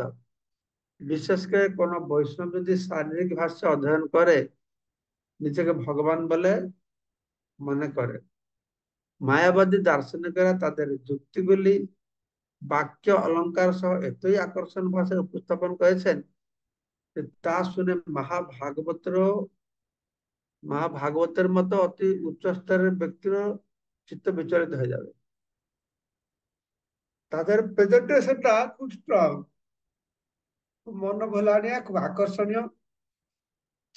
বিশেষ করে কোন বৈষ্ণব যদি শারীরিক ভাষ্য অধ্যয়ন করে নিজেকে ভগবান বলে মনে করে মায়াবাদী দার্শনিকেরা তাদের যুক্তিগুলি বাক্য অলঙ্কার সহ এতই আকর্ষণ ভাষায় উপস্থাপন করেছেন তা শুনে মহাভাগবতর মহাভাগবতের মতো অতি উচ্চ স্তরের ব্যক্তির চিত্ত বিচলিত হয়ে যাবে তাদের প্রেজেন্টেশনটা খুব স্ট্রং মন ভোলানিয়া খুব আকর্ষণীয়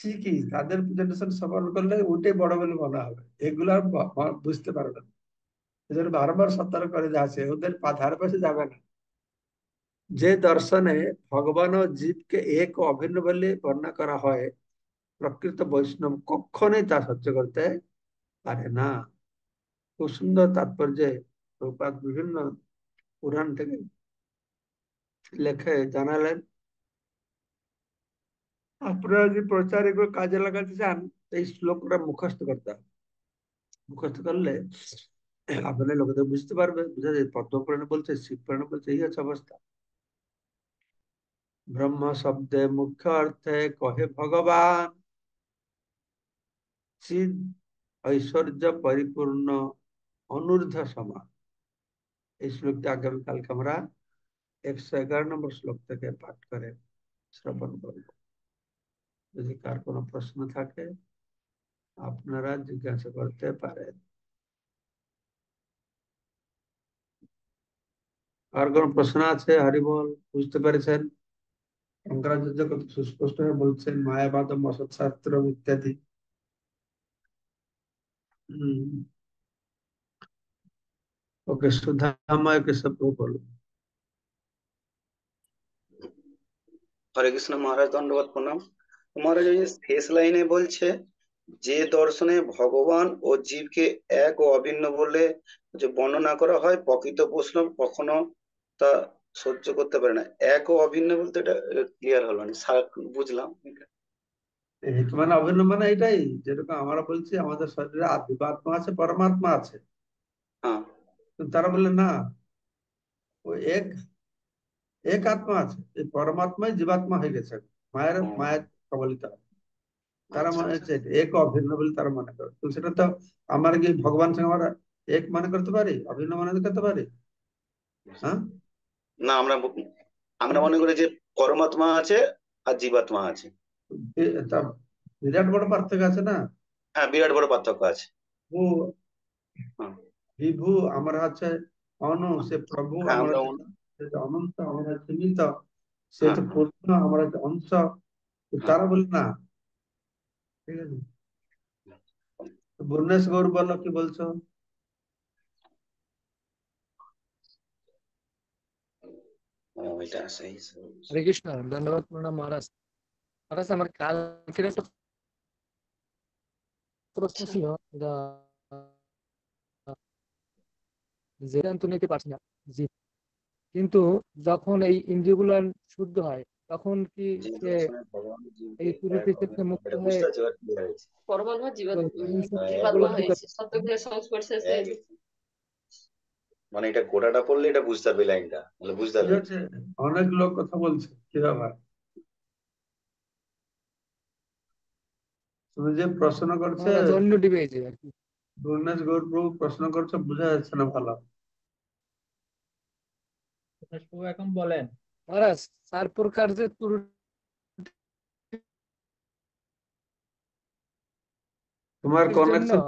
ঠিকই তাদের প্রেজেন্টেশন সফল করলে ওটাই বড় বলে মনে হবে এগুলো বুঝতে পারবে না এজন্য বারবার সতর্ক করে যাচ্ছে ওদের ধার পাশে যাবে না যে দর্শনে ভগবান ও জীবকে এক অভিন্ন বলে বর্ণনা করা হয় প্রকৃত বৈষ্ণব কখনই তা সহ্য করতে পারে না খুব সুন্দর তাৎপর্যে বিভিন্ন পুরাণ থেকে লেখে জানালেন আপনারা যদি প্রচার এগুলো কাজে লাগাতে চান এই শ্লোকটা মুখস্থ করতে মুখস্ত মুখস্থ করলে আপনাদের লোকেদের বুঝতে পারবে বুঝা যায় পদ্ম বলছে শিব বলছে এই হচ্ছে অবস্থা ব্রহ্ম শব্দে মুখ্য অর্থে কহে ভগবান চিদ ঐশ্বর্য পরিপূর্ণ অনুর্ধ সমান এই শ্লোকটি আগামীকালকে আমরা একশো এগারো নম্বর শ্লোক থেকে পাঠ করে শ্রবণ করব যদি কার কোনো প্রশ্ন থাকে আপনারা জিজ্ঞাসা করতে পারেন আর কোন প্রশ্ন আছে হরিবল বুঝতে পেরেছেন শঙ্করাচার্য কত সুস্পষ্ট হয়ে বলছেন মায়াবাদ ও মসৎ শাস্ত্র ইত্যাদি ওকে সুধাময় কেশব বলো হরে কৃষ্ণ মহারাজ দণ্ডবাদ প্রণাম মহারাজ ওই শেষ লাইনে বলছে যে দর্শনে ভগবান ও জীবকে এক ও অভিন্ন বলে যে বর্ণনা করা হয় প্রকৃত প্রশ্ন কখনো তা সহ্য করতে পারে না এক ও অভিন্ন বলতে এটা ক্লিয়ার হলো না বুঝলাম মানে অভিন্ন মানে এটাই যেরকম আমরা বলছি আমাদের শরীরে আত্মাত্মা আছে পরমাত্মা আছে হ্যাঁ। তারা বলে না ও এক এক আত্মা আছে এই পরমাত্মায় জীবাত্মা হয়ে গেছে মায়ের মায়ের কবলিত তারা আচ্ছা, মনে আচ্ছা। হচ্ছে এক অভিন্ন বলে তারা মনে করে তো সেটা তো আমার কি ভগবান সঙ্গে আমরা এক মনে করতে পারি অভিন্ন মনে করতে পারি হ্যাঁ না আমরা আমরা মনে করি যে পরমাত্মা আছে আর জীবাত্মা আছে বিরাট বড় পার্থক্য আছে না হ্যাঁ বিরাট বড় পার্থক্য আছে ও বিভু আমার আছে অন সে প্রভু হ্যাঁ, আমরা অনন্ত আমরা আছে সীমিত সে হ্যাঁ। তো পূর্ণ আমরা অংশ হ্যাঁ। তারা বলি না ঠিক আছে ভুবনেশ গৌর কি বলছো হরে কৃষ্ণ ধন্যবাদ প্রণাম মহারাজ মহারাজ আমার প্রশ্ন আচ্ছা। ছিল নিতে পারছি না জি কিন্তু যখন এই ইন্দ্রিয়গুলো শুদ্ধ হয় তখন কি এই থেকে মুক্ত হয়ে পরমাণু সংস্পর্শে মানে এটা গোড়াটা পড়লে এটা বুঝতে পারবে লাইনটা মানে বুঝতে পারবে অনেক লোক কথা বলছে কি ব্যাপার তুমি যে প্রশ্ন করছে অন্য ডিভাইসে আর কি গুরুনাথ গৌরপ্রভু প্রশ্ন করছে বুঝা যাচ্ছে না ভালো প্রভু এখন বলেন মহারাজ চার প্রকার যে তোমার কানেকশন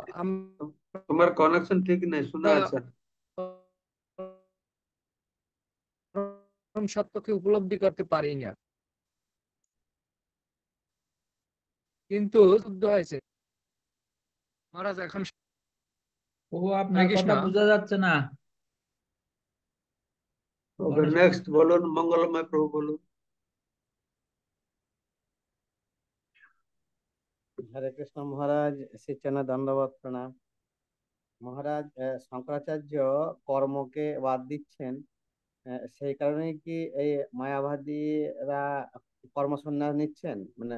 তোমার কানেকশন ঠিক নাই শোনা যাচ্ছে চরম সত্যকে উপলব্ধি করতে পারি না কিন্তু যুদ্ধ হয়েছে মহারাজ এখন ও আপনার কথা বোঝা যাচ্ছে না বলুন মঙ্গলময় প্রভু বলুন হরে কৃষ্ণ মহারাজ শ্রীচরণে ধন্যবাদ প্রণাম মহারাজ শঙ্করাচার্য কর্মকে বাদ দিচ্ছেন সেই কারণে কি এই মায়াবাদীরা কর্মসন্ন্যাস নিচ্ছেন মানে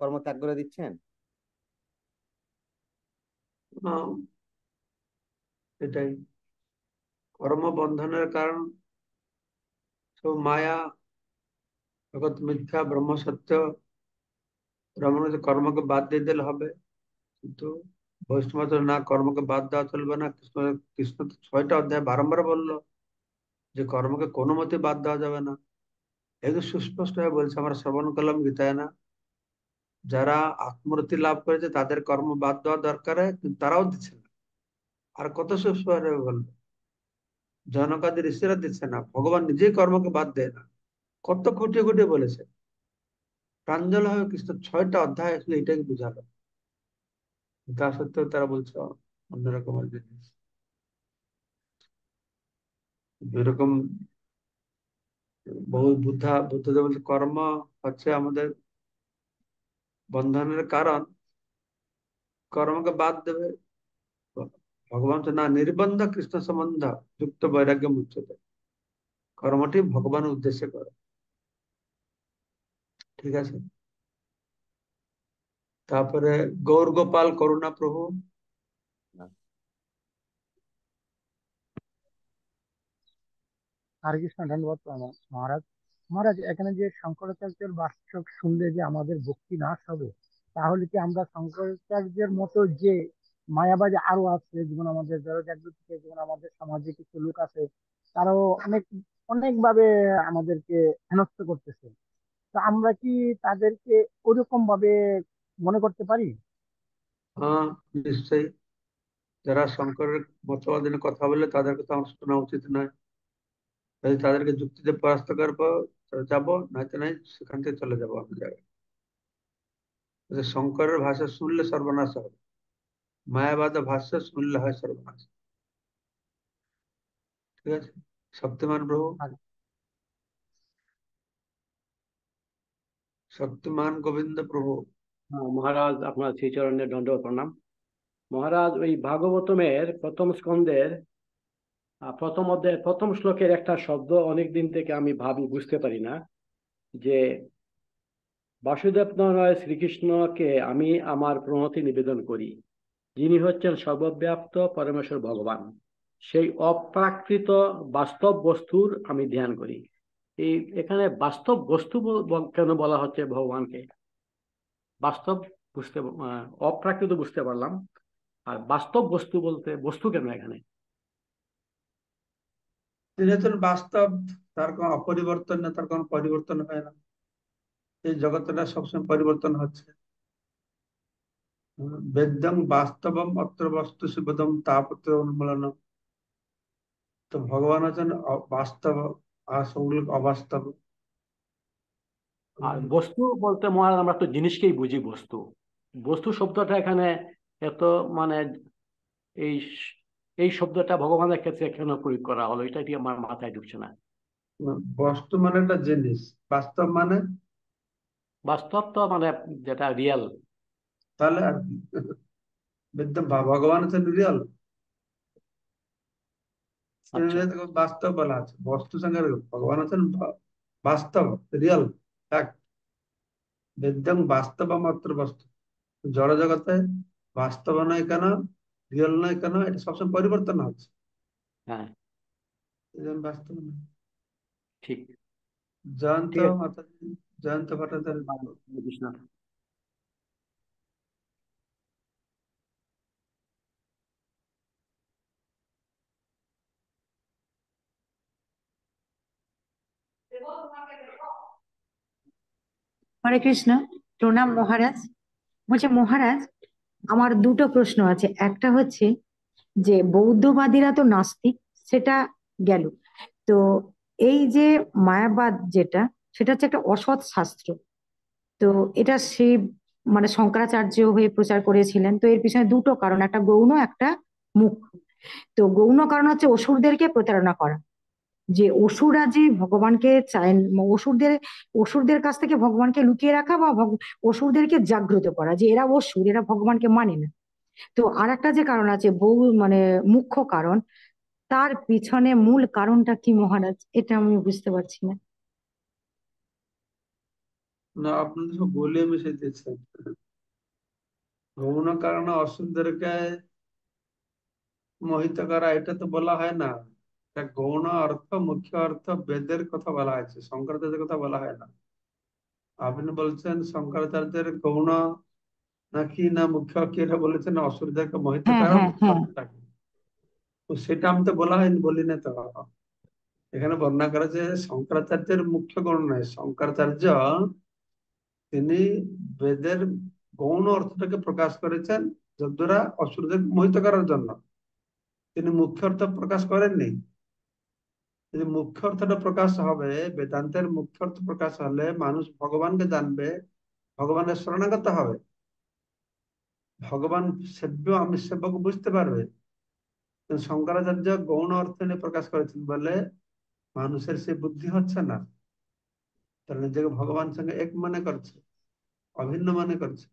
কর্মত্যাগ করে দিচ্ছেন এটাই কর্মবন্ধনের কারণ তো মায়া জগৎ মিথ্যা ব্রহ্ম সত্য ব্রহ্মণ কর্মকে বাদ দিয়ে দিলে হবে কিন্তু বৈষ্ণব না কর্মকে বাদ দেওয়া চলবে না কৃষ্ণ কৃষ্ণ ছয়টা অধ্যায় বারম্বার বললো যে কর্মকে কোনো মতে বাদ দেওয়া যাবে না একদম সুস্পষ্টভাবে বলছে আমরা শ্রবণ কলম গীতায় না যারা আত্মরতি লাভ করেছে তাদের কর্ম বাদ দেওয়া দরকারে কিন্তু তারাও দিচ্ছে না আর কত সুস্পষ্টভাবে বলবে জনকাদি ঋষিরা দিচ্ছে না ভগবান নিজেই কর্মকে বাদ দেয় না কত খুঁটিয়ে খুঁটিয়ে বলেছে প্রাঞ্জল হবে কৃষ্ণ ছয়টা অধ্যায় আসলে এটাকে বুঝালো তা সত্ত্বেও তারা বলছে অন্যরকমের জিনিস যেরকম বহু বুদ্ধা বুদ্ধদেব কর্ম হচ্ছে আমাদের বন্ধনের কারণ কর্মকে বাদ দেবে ভগবান না নির্বন্ধ কৃষ্ণ সম্বন্ধ যুক্ত বৈরাগ্য মুচ্ছতে কর্মটি ভগবান উদ্দেশ্যে করে ঠিক আছে তারপরে গৌর গোপাল করুণা প্রভু হরেকৃষ্ণ ধন্যবাদ মহারাজ মহারাজ এখানে যে শঙ্করাচার্যের বাস্তব শুনলে যে আমাদের ভক্তি নাশ হবে তাহলে কি আমরা শঙ্করাচার্যের মতো যে মায়াবাজ আরো আছে যেমন আমাদের জড়জাগৃতিতে যেমন আমাদের সমাজে কিছু লোক আছে তারাও অনেক অনেকভাবে আমাদেরকে হেনস্থ করতেছে তো আমরা কি তাদেরকে ওরকম ভাবে মনে করতে পারি হ্যাঁ নিশ্চয়ই যারা শঙ্করের মতবাদ কথা বলে তাদেরকে তো আমার শোনা উচিত নয় যদি তাদেরকে যুক্তিতে পরাস্ত করবো যাবো নয়তো নাই সেখান থেকে চলে যাবো অন্য জায়গায় আচ্ছা, শঙ্করের ভাষা শুনলে সর্বনাশ হবে মায়াবাদ ভাষ্য শুনলে হয় সর্বনাশ ঠিক আছে শক্তিমান প্রভু আচ্ছা। শক্তিমান গোবিন্দ প্রভু হ্যাঁ, মহারাজ আপনার শ্রীচরণের দণ্ড প্রণাম মহারাজ ওই ভাগবতমের প্রথম স্কন্ধের প্রথম অধ্যায় প্রথম শ্লোকের একটা শব্দ অনেক দিন থেকে আমি ভাবি বুঝতে পারি না যে বাসুদেব নয় শ্রীকৃষ্ণকে আমি আমার প্রণতি নিবেদন করি যিনি হচ্ছেন সর্বব্যাপ্ত পরমেশ্বর ভগবান সেই অপ্রাকৃত বাস্তব বস্তুর আমি ধ্যান করি এই এখানে বাস্তব বস্তু কেন বলা হচ্ছে ভগবানকে বাস্তব বুঝতে অপ্রাকৃত বুঝতে পারলাম আর বাস্তব বস্তু বলতে বস্তু কেন এখানে যেহেতু বাস্তব তার কোন অপরিবর্তন না তার কোন পরিবর্তন হয় না এই জগৎটা সবসময় পরিবর্তন হচ্ছে বেদম বাস্তবম অত্র বস্তু শিবদম তাপত্র উন্মূলন তো ভগবান হচ্ছেন বাস্তব আর সবগুলো অবাস্তব আর বস্তু বলতে মহারাজ আমরা তো জিনিসকেই বুঝি বস্তু বস্তু শব্দটা এখানে এত মানে এই এই শব্দটা ভগবানের ক্ষেত্রে কেন প্রয়োগ করা হলো এটা কি আমার মাথায় ঢুকছে না বস্তু মানে একটা জিনিস বাস্তব মানে বাস্তব তো মানে যেটা রিয়েল তাহলে ভগবান হচ্ছে রিয়েল আচ্ছা। বাস্তব বলা আছে বস্তু সঙ্গে ভগবান হচ্ছেন বাস্তব রিয়েল বেদ্যং বাস্তব মাত্র বস্তু জড় জগতে বাস্তব নয় কেন রিয়েল নয় কেন এটা সবসময় পরিবর্তন হচ্ছে হ্যাঁ। হরে কৃষ্ণ প্রণাম হ্যাঁ। মহারাজ বলছে মহারাজ আমার দুটো প্রশ্ন আছে একটা হচ্ছে যে বৌদ্ধবাদীরা তো নাস্তিক সেটা গেল তো এই যে মায়াবাদ যেটা সেটা হচ্ছে একটা অসৎ শাস্ত্র তো এটা শিব মানে শঙ্করাচার্য হয়ে প্রচার করেছিলেন তো এর পিছনে দুটো কারণ একটা গৌণ একটা মুখ্য তো গৌণ কারণ হচ্ছে অসুরদেরকে প্রতারণা করা যে অসুররা যে ভগবানকে চায় অসুরদের অসুরদের কাছ থেকে ভগবানকে লুকিয়ে রাখা বা অসুরদেরকে জাগ্রত করা যে এরা অসুর এরা ভগবানকে মানে না তো আর একটা যে কারণ আছে বহু মানে মুখ্য কারণ তার পিছনে মূল কারণটা কি মহারাজ এটা আমি বুঝতে পারছি না না আপনাদের সব বলে মিশে দিচ্ছে ভ্রমণের কারণে অসুরদেরকে মোহিত করা এটা তো বলা হয় না তা গৌণ অর্থ মুখ্য অর্থ বেদের কথা বলা হয়েছে শঙ্করাচার্যের কথা বলা হয় না আপনি বলছেন শঙ্করাচার্যের গৌণ নাকি না মুখ্য কে বলেছেন অসুবিধাকে মোহিত হ্যাঁ, হ্যাঁ, হ্যাঁ। তো সেটা আমি তো বলা হয়নি বলি না তো এখানে বর্ণনা করা যে শঙ্করাচার্যের মুখ্য গৌণ নয় শঙ্করাচার্য তিনি বেদের গৌণ অর্থটাকে প্রকাশ করেছেন যদ্বারা অসুরদের মোহিত করার জন্য তিনি মুখ্য অর্থ প্রকাশ করেননি যদি মুখ্য অর্থটা প্রকাশ হবে বেদান্তের মুখ্য অর্থ প্রকাশ হলে মানুষ ভগবানকে জানবে ভগবানের শরণাগত হবে ভগবান সেব্য আমি সেব্যকে বুঝতে পারবে শঙ্করাচার্য গৌণ অর্থ নিয়ে প্রকাশ করেছেন বলে মানুষের সে বুদ্ধি হচ্ছে না তারা নিজেকে ভগবান সঙ্গে এক মনে করছে অভিন্ন মনে করছে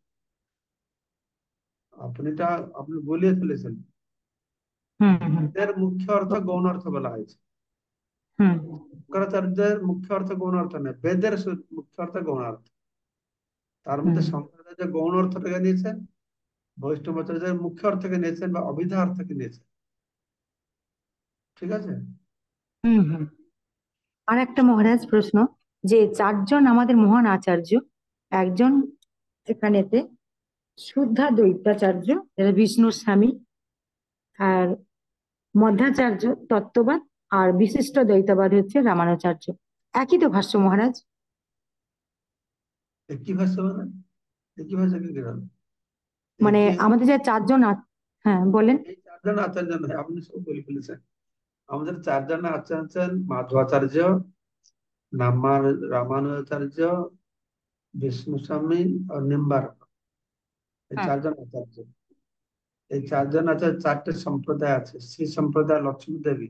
আপনিটা আপনি বলিয়ে ফেলেছেন এর মুখ্য অর্থ গৌণ অর্থ বলা হয়েছে শঙ্করাচার্যের মুখ্য অর্থ গৌণ অর্থ নয় বেদের মুখ্য অর্থ গৌণ অর্থ তার মধ্যে শঙ্করাচার্য গৌণ অর্থটাকে নিয়েছেন বৈষ্ণবাচার্যের মুখ্য অর্থকে নিয়েছেন বা অবিধা অর্থকে নিয়েছেন ঠিক আছে আর একটা মহারাজ প্রশ্ন যে চারজন আমাদের মহান আচার্য একজন এখানেতে শুদ্ধা দৈত্যাচার্য যারা বিষ্ণুর স্বামী আর মধ্যাচার্য তত্ত্ববাদ আর বিশিষ্ট দ্বৈতবাদ হচ্ছে রামানুচার্য একই তো ভাষ্য মহারাজ একই ভাষ্য মানে? একই ভাষ্য কিন্তু মানে আমাদের যে চারজন হ্যাঁ বলেন চারজন আচার্য আপনি সব বলে ফেলেছেন আমাদের চারজন আচার্য আছেন মাধবাচার্য নামার রামানুচার্য বিষ্ণু স্বামী আর নিম্বার এই হ্যাঁ। চারজন আচার্য এই চারজন আচার্য চারটে সম্প্রদায় আছে শ্রী সম্প্রদায় লক্ষ্মী দেবী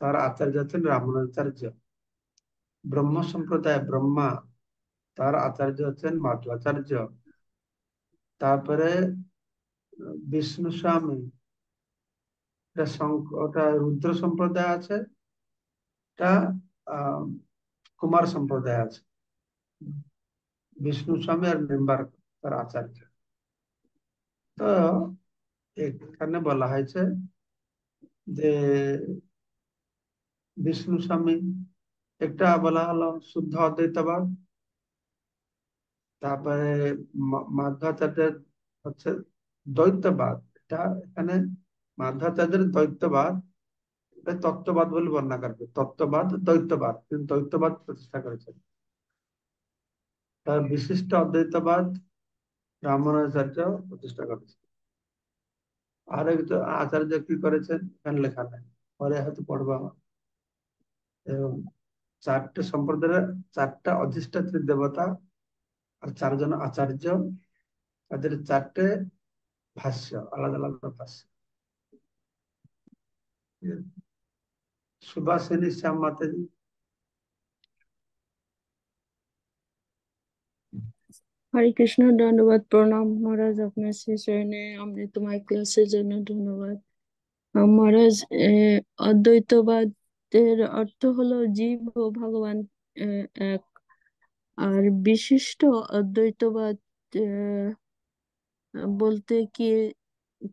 তার আচার্য হচ্ছেন রামনাচার্য ব্রহ্ম সম্প্রদায় ব্রহ্মা তার আচার্য হচ্ছেন মাধ্বাচার্য তারপরে বিষ্ণু স্বামী ওটা রুদ্র সম্প্রদায় আছে এটা কুমার সম্প্রদায় আছে বিষ্ণু স্বামী আর নিম্বার তার আচার্য তো এখানে বলা হয়েছে যে বিষ্ণু স্বামী একটা বলা হলো শুদ্ধ অদ্বৈতবাদ তারপরে মাধ্বাচার্যের হচ্ছে দ্বৈতবাদ এটা এখানে মাধ্বাচার্যের দ্বৈতবাদ তত্ত্ববাদ বলে বর্ণনা করবে তত্ত্ববাদ দ্বৈতবাদ তিনি দ্বৈতবাদ প্রতিষ্ঠা করেছেন তার বিশিষ্ট অদ্বৈতবাদ ব্রাহ্মণাচার্য প্রতিষ্ঠা করেছেন আর একজন আচার্য কি করেছেন এখানে লেখা নাই পরে হয়তো পড়বো আমার চারটে সম্প্রদায়ের চারটা অধিষ্ঠাত্রী দেবতা আর চারজন আচার্য তাদের চারটে ভাষ্য আলাদা আলাদা ভাষ্য সুভাষিনী শ্যাম মাতাজি হরে কৃষ্ণ ধন্যবাদ প্রণাম মহারাজ আপনার শেষ হয়নি আমরা তোমার ক্লাসের জন্য ধন্যবাদ মহারাজ অদ্বৈতবাদ এর অর্থ হলো জীব ও ভগবান এক আর বিশিষ্ট অদ্বৈতবাদ বলতে কি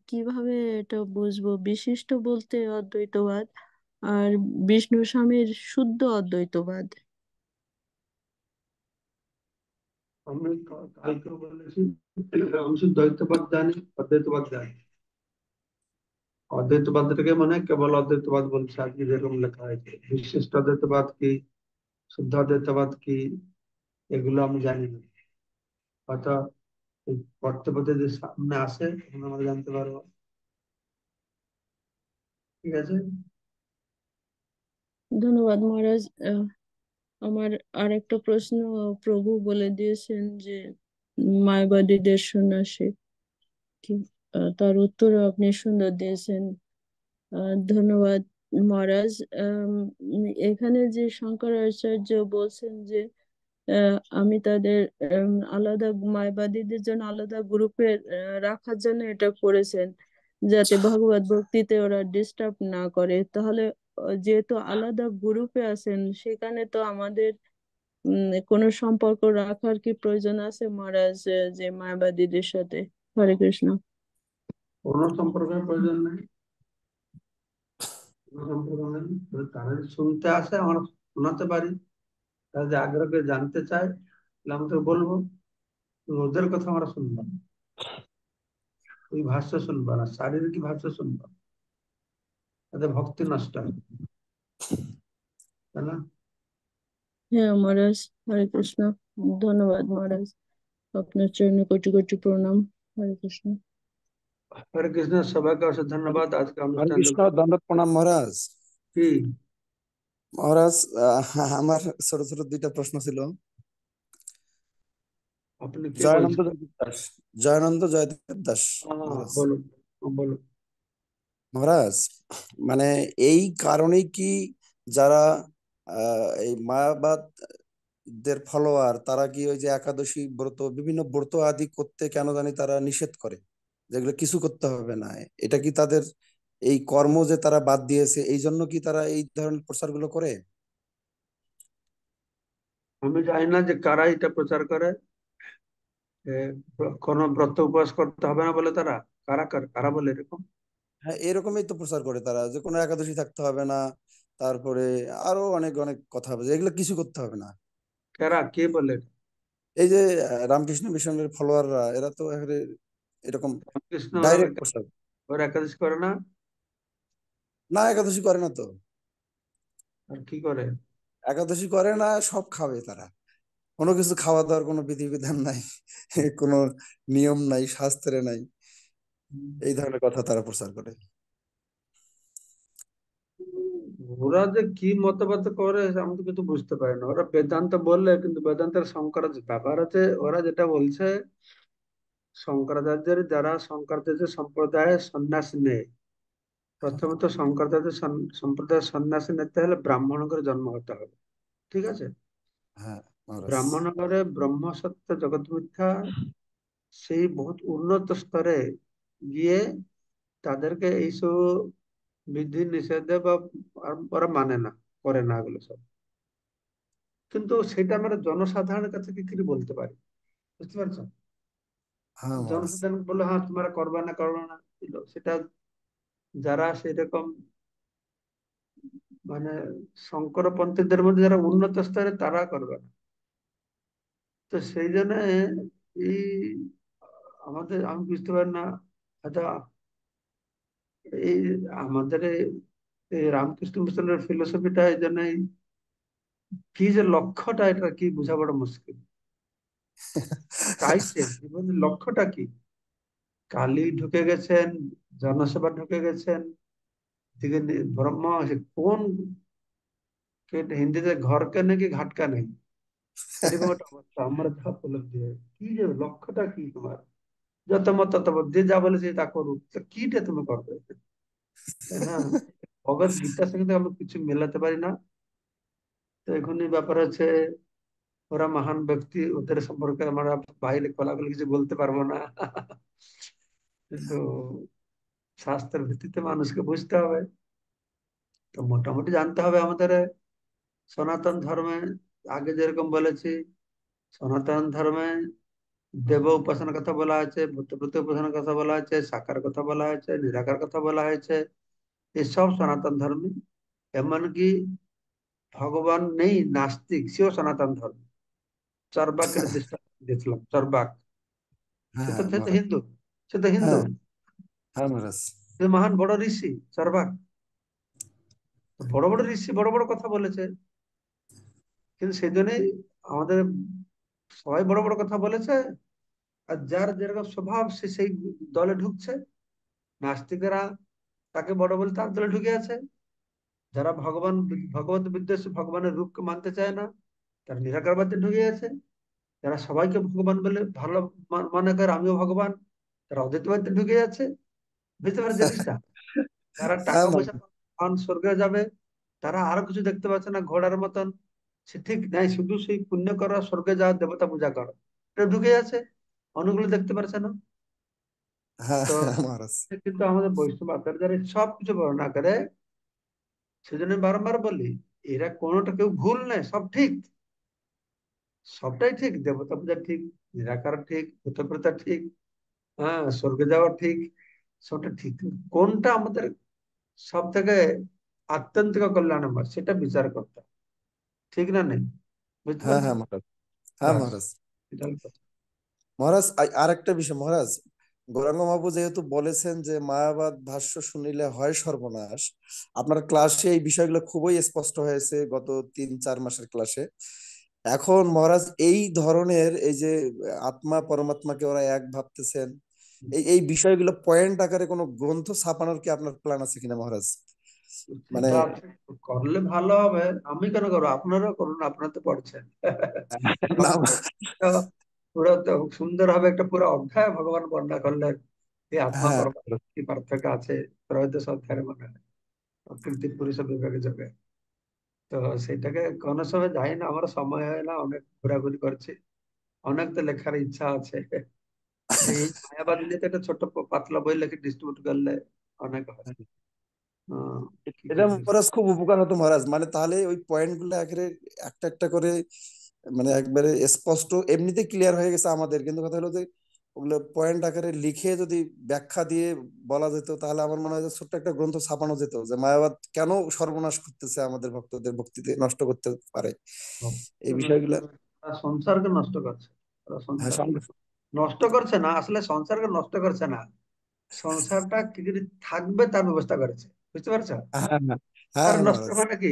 কিভাবে এটা বুঝবো বিশিষ্ট বলতে অদ্বৈতবাদ আর বিষ্ণু স্বামীর শুদ্ধ অদ্বৈতবাদ আমরা কালকে বলেছি আমি শুধু দ্বৈতবাদ জানি অদ্বৈতবাদ জানি অদ্বৈতবাদটাকে মানে কেবল অদ্বৈতবাদ বলছে আজকে যেরকম লেখা হয়েছে বিশিষ্ট অদ্বৈতবাদ কি শুদ্ধ অদ্বৈতবাদ কি এগুলো আমি জানি না হয়তো পড়তে যদি সামনে আসে তখন আমরা জানতে পারবো ঠিক আছে ধন্যবাদ মহারাজ আমার আর একটা প্রশ্ন প্রভু বলে দিয়েছেন যে মায়াবাদীদের সন্ন্যাসী কি তার উত্তরও আপনি সুন্দর দিয়েছেন ধন্যবাদ মহারাজ এখানে যে শঙ্করাচার্য বলছেন যে আমি তাদের আলাদা মায়বাদীদের জন্য আলাদা গ্রুপে রাখার জন্য এটা করেছেন যাতে ভগবত ভক্তিতে ওরা ডিস্টার্ব না করে তাহলে যেহেতু আলাদা গ্রুপে আছেন সেখানে তো আমাদের কোনো সম্পর্ক রাখার কি প্রয়োজন আছে মহারাজ যে মায়াবাদীদের সাথে হরে কৃষ্ণ কোনো সম্পর্কের প্রয়োজন নেই কোনো তারা যদি শুনতে আসে আমরা শোনাতে পারি তারা যদি আগ্রহ জানতে চায় তাহলে আমি তো বলবো ওদের কথা আমরা শুনব না ওই ভাষ্য শুনব না শারীরিক ভাষ্য শুনব তাতে ভক্তি নষ্ট হয় তাই না হ্যাঁ মহারাজ হরে কৃষ্ণ ধন্যবাদ মহারাজ আপনার চরণে কোটি কোটি প্রণাম হরে কৃষ্ণ মহারাজ কি মহারাজ আমার ছোট ছোট দুইটা প্রশ্ন ছিল আপনি জয়দেব দাস মহারাজ মানে এই কারণে কি যারা এই মায়াবাদ দের ফলোয়ার তারা কি ওই যে একাদশী ব্রত বিভিন্ন ব্রত আদি করতে কেন জানি তারা নিষেধ করে যেগুলো কিছু করতে হবে না এটা কি তাদের এই কর্ম যে তারা বাদ দিয়েছে এই জন্য কি তারা এই ধরনের প্রচারগুলো করে আমি জানি না যে কারা এটা প্রচার করে কোন ব্রত উপবাস করতে হবে না বলে তারা কারা কারা বলে এরকম হ্যাঁ এরকমই তো প্রচার করে তারা যে কোনো একাদশী থাকতে হবে না তারপরে আরো অনেক অনেক কথা বলে এগুলো কিছু করতে হবে না কারা কে বলে এই যে রামকৃষ্ণ মিশনের ফলোয়াররা এরা তো এরকম একাদশী করে না না একাদশী করে না তো আর কি করে একাদশী করে না সব খাবে তারা কোনো কিছু খাওয়া দাওয়ার কোনো বিধিবিধান নাই কোনো নিয়ম নাই শাস্ত্রে নাই এই ধরনের কথা তারা প্রচার করে ওরা যে কি মতবাদ করে আমি তো কিছু বুঝতে পারি না ওরা বেদান্ত বললে কিন্তু বেদান্তের সংকর ব্যাপার আছে ওরা যেটা বলছে শঙ্করাচার্যের যারা শঙ্করাচার্য সম্প্রদায়ের সন্ন্যাসী নেয় প্রথমত শঙ্করাচার্য সম্প্রদায়ের সন্ন্যাসী নেতে হলে ব্রাহ্মণ করে জন্ম হতে হবে ঠিক আছে হ্যাঁ, ব্রাহ্মণ ব্রহ্ম সত্য জগৎ মিথ্যা সেই বহুত উন্নত স্তরে গিয়ে তাদেরকে এইসব বিধি নিষেধে বা মানে না করে না এগুলো সব কিন্তু সেটা আমরা জনসাধারণের কাছে কি বলতে পারি বুঝতে পারছো হ্যাঁ। জনসাধারণ বললো হ্যাঁ তোমরা করবা না করবা না ছিল সেটা যারা সেরকম মানে শঙ্করপন্থীদের মধ্যে যারা উন্নত স্তরে তারা করবে না তো সেই জন্য এই আমাদের আমি বুঝতে পারি না আচ্ছা এই আমাদের এই রামকৃষ্ণ মিশনের ফিলোসফিটা এই জন্য কি যে লক্ষ্যটা এটা কি বোঝা বড় মুশকিল চাইছেন জীবনের লক্ষ্যটা কি কালী ঢুকে গেছেন জনসেবা ঢুকে গেছেন ব্রহ্ম কোন হিন্দিতে ঘরকে নাকি ঘাটকা নেই কি যে লক্ষ্যটা কি তোমার যত তত যে যা বলেছে তা করুক কিটা তুমি করবে হ্যাঁ আমরা কিছু মেলাতে পারি না তো ব্যাপার আছে ওরা মহান ব্যক্তি ওদের সম্পর্কে আমরা বাইরে খোলাখুলি কিছু বলতে পারবো না কিন্তু শাস্ত্রের ভিত্তিতে মানুষকে বুঝতে হবে তো মোটামুটি জানতে হবে আমাদের সনাতন ধর্মে আগে যেরকম বলেছি সনাতন ধর্মে দেব উপাসনার কথা বলা হয়েছে ভূতপ্রতি উপাসনার কথা বলা হয়েছে সাকার কথা বলা হয়েছে নিরাকার কথা বলা হয়েছে এসব সনাতন ধর্মী এমনকি ভগবান নেই নাস্তিক সেও সনাতন ধর্ম চারবাকের দেশটা গেছিলাম চারবাক সেটা তো হিন্দু সেটা হিন্দু মহান বড় ঋষি চর্বাক বড় বড় ঋষি বড় বড় কথা বলেছে কিন্তু সেই জন্যই আমাদের সবাই বড় বড় কথা বলেছে আর যার যেরকম স্বভাব সে সেই দলে ঢুকছে নাস্তিকেরা তাকে বড় বলে তার দলে ঢুকে আছে যারা ভগবান ভগবত বিদ্বেষ ভগবানের রূপকে মানতে চায় না তারা নিরাকারবাদে ঢুকে গেছে যারা সবাইকে ভগবান বলে ভালো মনে করে আমিও ভগবান তারা অদ্বৈতবাদে ঢুকে যাচ্ছে বুঝতে পারছি জিনিসটা তারা হ্যাঁ, টাকা পয়সা পান স্বর্গে যাবে তারা আরো কিছু দেখতে পাচ্ছে না ঘোড়ার মতন সে ঠিক নাই শুধু সেই পুণ্য কর স্বর্গে যাওয়া দেবতা পূজা কর এটা ঢুকে যাচ্ছে অনুগুলো দেখতে পারছে না হ্যাঁ, হ্যাঁ, কিন্তু আমাদের বৈষ্ণব আচার্যরা সবকিছু বর্ণনা করে সেজন্য বারবার বলি এরা কোনোটা কেউ ভুল নাই সব ঠিক সবটাই ঠিক দেবতা পূজা ঠিক নিরাকার ঠিক ভূতপ্রেতা ঠিক হ্যাঁ স্বর্গে যাওয়া ঠিক সবটা ঠিক কোনটা আমাদের সব থেকে আত্যন্তিক কল্যাণ হয় সেটা বিচার করতে ঠিক না নেই হ্যাঁ হ্যাঁ, হ্যাঁ হ্যাঁ মহারাজ হ্যাঁ মহারাজ মহারাজ আর একটা বিষয় মহারাজ গৌরাঙ্গ বাবু যেহেতু বলেছেন যে মায়াবাদ ভাষ্য শুনিলে হয় সর্বনাশ আপনার ক্লাসে এই বিষয়গুলো খুবই স্পষ্ট হয়েছে গত তিন চার মাসের ক্লাসে এখন মহারাজ এই ধরনের এই যে আত্মা পরমাত্মাকে ওরা এক ভাবতেছেন এই এই বিষয়গুলো পয়েন্ট আকারে কোনো গ্রন্থ ছাপানোর কি আপনার প্ল্যান আছে কিনা মহারাজ মানে করলে ভালো হবে আমি কেন করবো আপনারা করুন আপনারা তো পড়ছেন পুরো তো সুন্দর হবে একটা পুরো অধ্যায় ভগবান বর্ণনা করলে এই আত্মা হ্যাঁ। পরমাত্মা কি পার্থক্য আছে ত্রয়োদশ অধ্যায়ের মনে হয় প্রকৃতি পুরুষ বিভাগে যাবে তো সেটাকে কোনো সময় যাই না আমার সময় হয় না অনেক ঘোরাঘুরি করছি অনেক তো লেখার ইচ্ছা আছে এই মায়াবাদ নিয়ে তো একটা ছোট পাতলা বই লেখে ডিস্ট্রিবিউট করলে অনেক হয় আহ, হ্যাঁ। এটা মহারাজ খুব উপকার হতো মহারাজ মানে তাহলে ওই পয়েন্ট গুলো একেবারে একটা একটা করে মানে একবারে স্পষ্ট এমনিতে ক্লিয়ার হয়ে গেছে আমাদের কিন্তু কথা হলো যে ওগুলো পয়েন্ট আকারে লিখে যদি ব্যাখ্যা দিয়ে বলা যেত তাহলে আমার মনে হয় ছোট্ট একটা গ্রন্থ ছাপানো যেত যে মায়াবাদ কেন সর্বনাশ করতেছে আমাদের ভক্তদের ভক্তিতে নষ্ট করতে পারে এই বিষয়গুলো সংসারকে নষ্ট করছে হ্যাঁ, নষ্ট করছে না আসলে সংসারকে নষ্ট করছে না সংসারটা কি থাকবে তার ব্যবস্থা করেছে বুঝতে পারছো হ্যাঁ, হ্যাঁ, নষ্ট মানে কি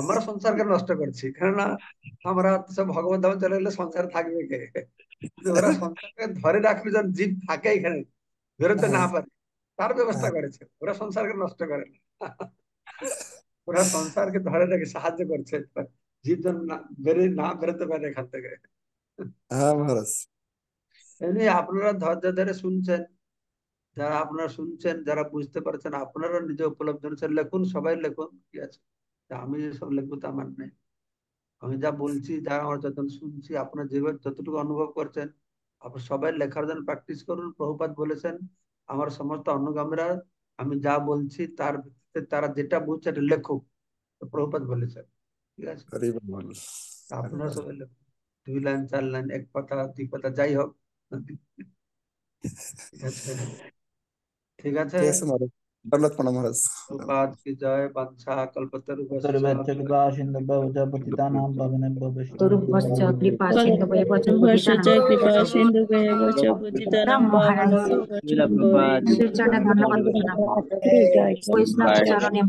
আমরা সংসারকে নষ্ট করছি কেননা আমরা সব ভগবান ধাম চলে গেলে সংসার থাকবে কে ওরা সংসারকে ধরে রাখলো জীব থাকে এখানে বেরোতে না হ্যাঁ। পারে তার ব্যবস্থা হ্যাঁ। করেছে ওরা সংসারকে নষ্ট করে না ওরা সংসারকে ধরে রেখে সাহায্য করছে জীব যেন না বেরোতে পারে এখান থেকে হ্যাঁ, এমনি আপনারা ধৈর্য ধরে শুনছেন যারা আপনারা শুনছেন যারা বুঝতে পারছেন আপনারা নিজে উপলব্ধি লেখুন সবাই লেখুন ঠিক আছে আমি সব লিখবো তা আমার নেই আমি যা বলছি যা আমার যতক্ষণ শুনছি আপনার যেভাবে যতটুকু অনুভব করছেন আপনার সবাই লেখার জন্য প্র্যাকটিস করুন প্রভুপাত বলেছেন আমার সমস্ত অনুগামীরা আমি যা বলছি তার ভিত্তিতে তারা যেটা বুঝছে এটা লেখুক প্রভুপাত বলেছেন ঠিক আছে আপনার সবাই দুই লাইন চার লাইন এক পাতা দুই পাতা যাই হোক ঠিক আছে ঠিক আছে دولت پنا مہرس بات کی جائے بادشاہ عقل پتر پتر بچک باشن دبا وجا پتیتا نام بابن بابش تر بچ اپنی پاشن دبا یہ بچ باشن چکری باشن دبا یہ بچ پتیتا نام مہرس মিলাপ বাদ সেটা ধন্যবাদ বৈষ্ণব চরণে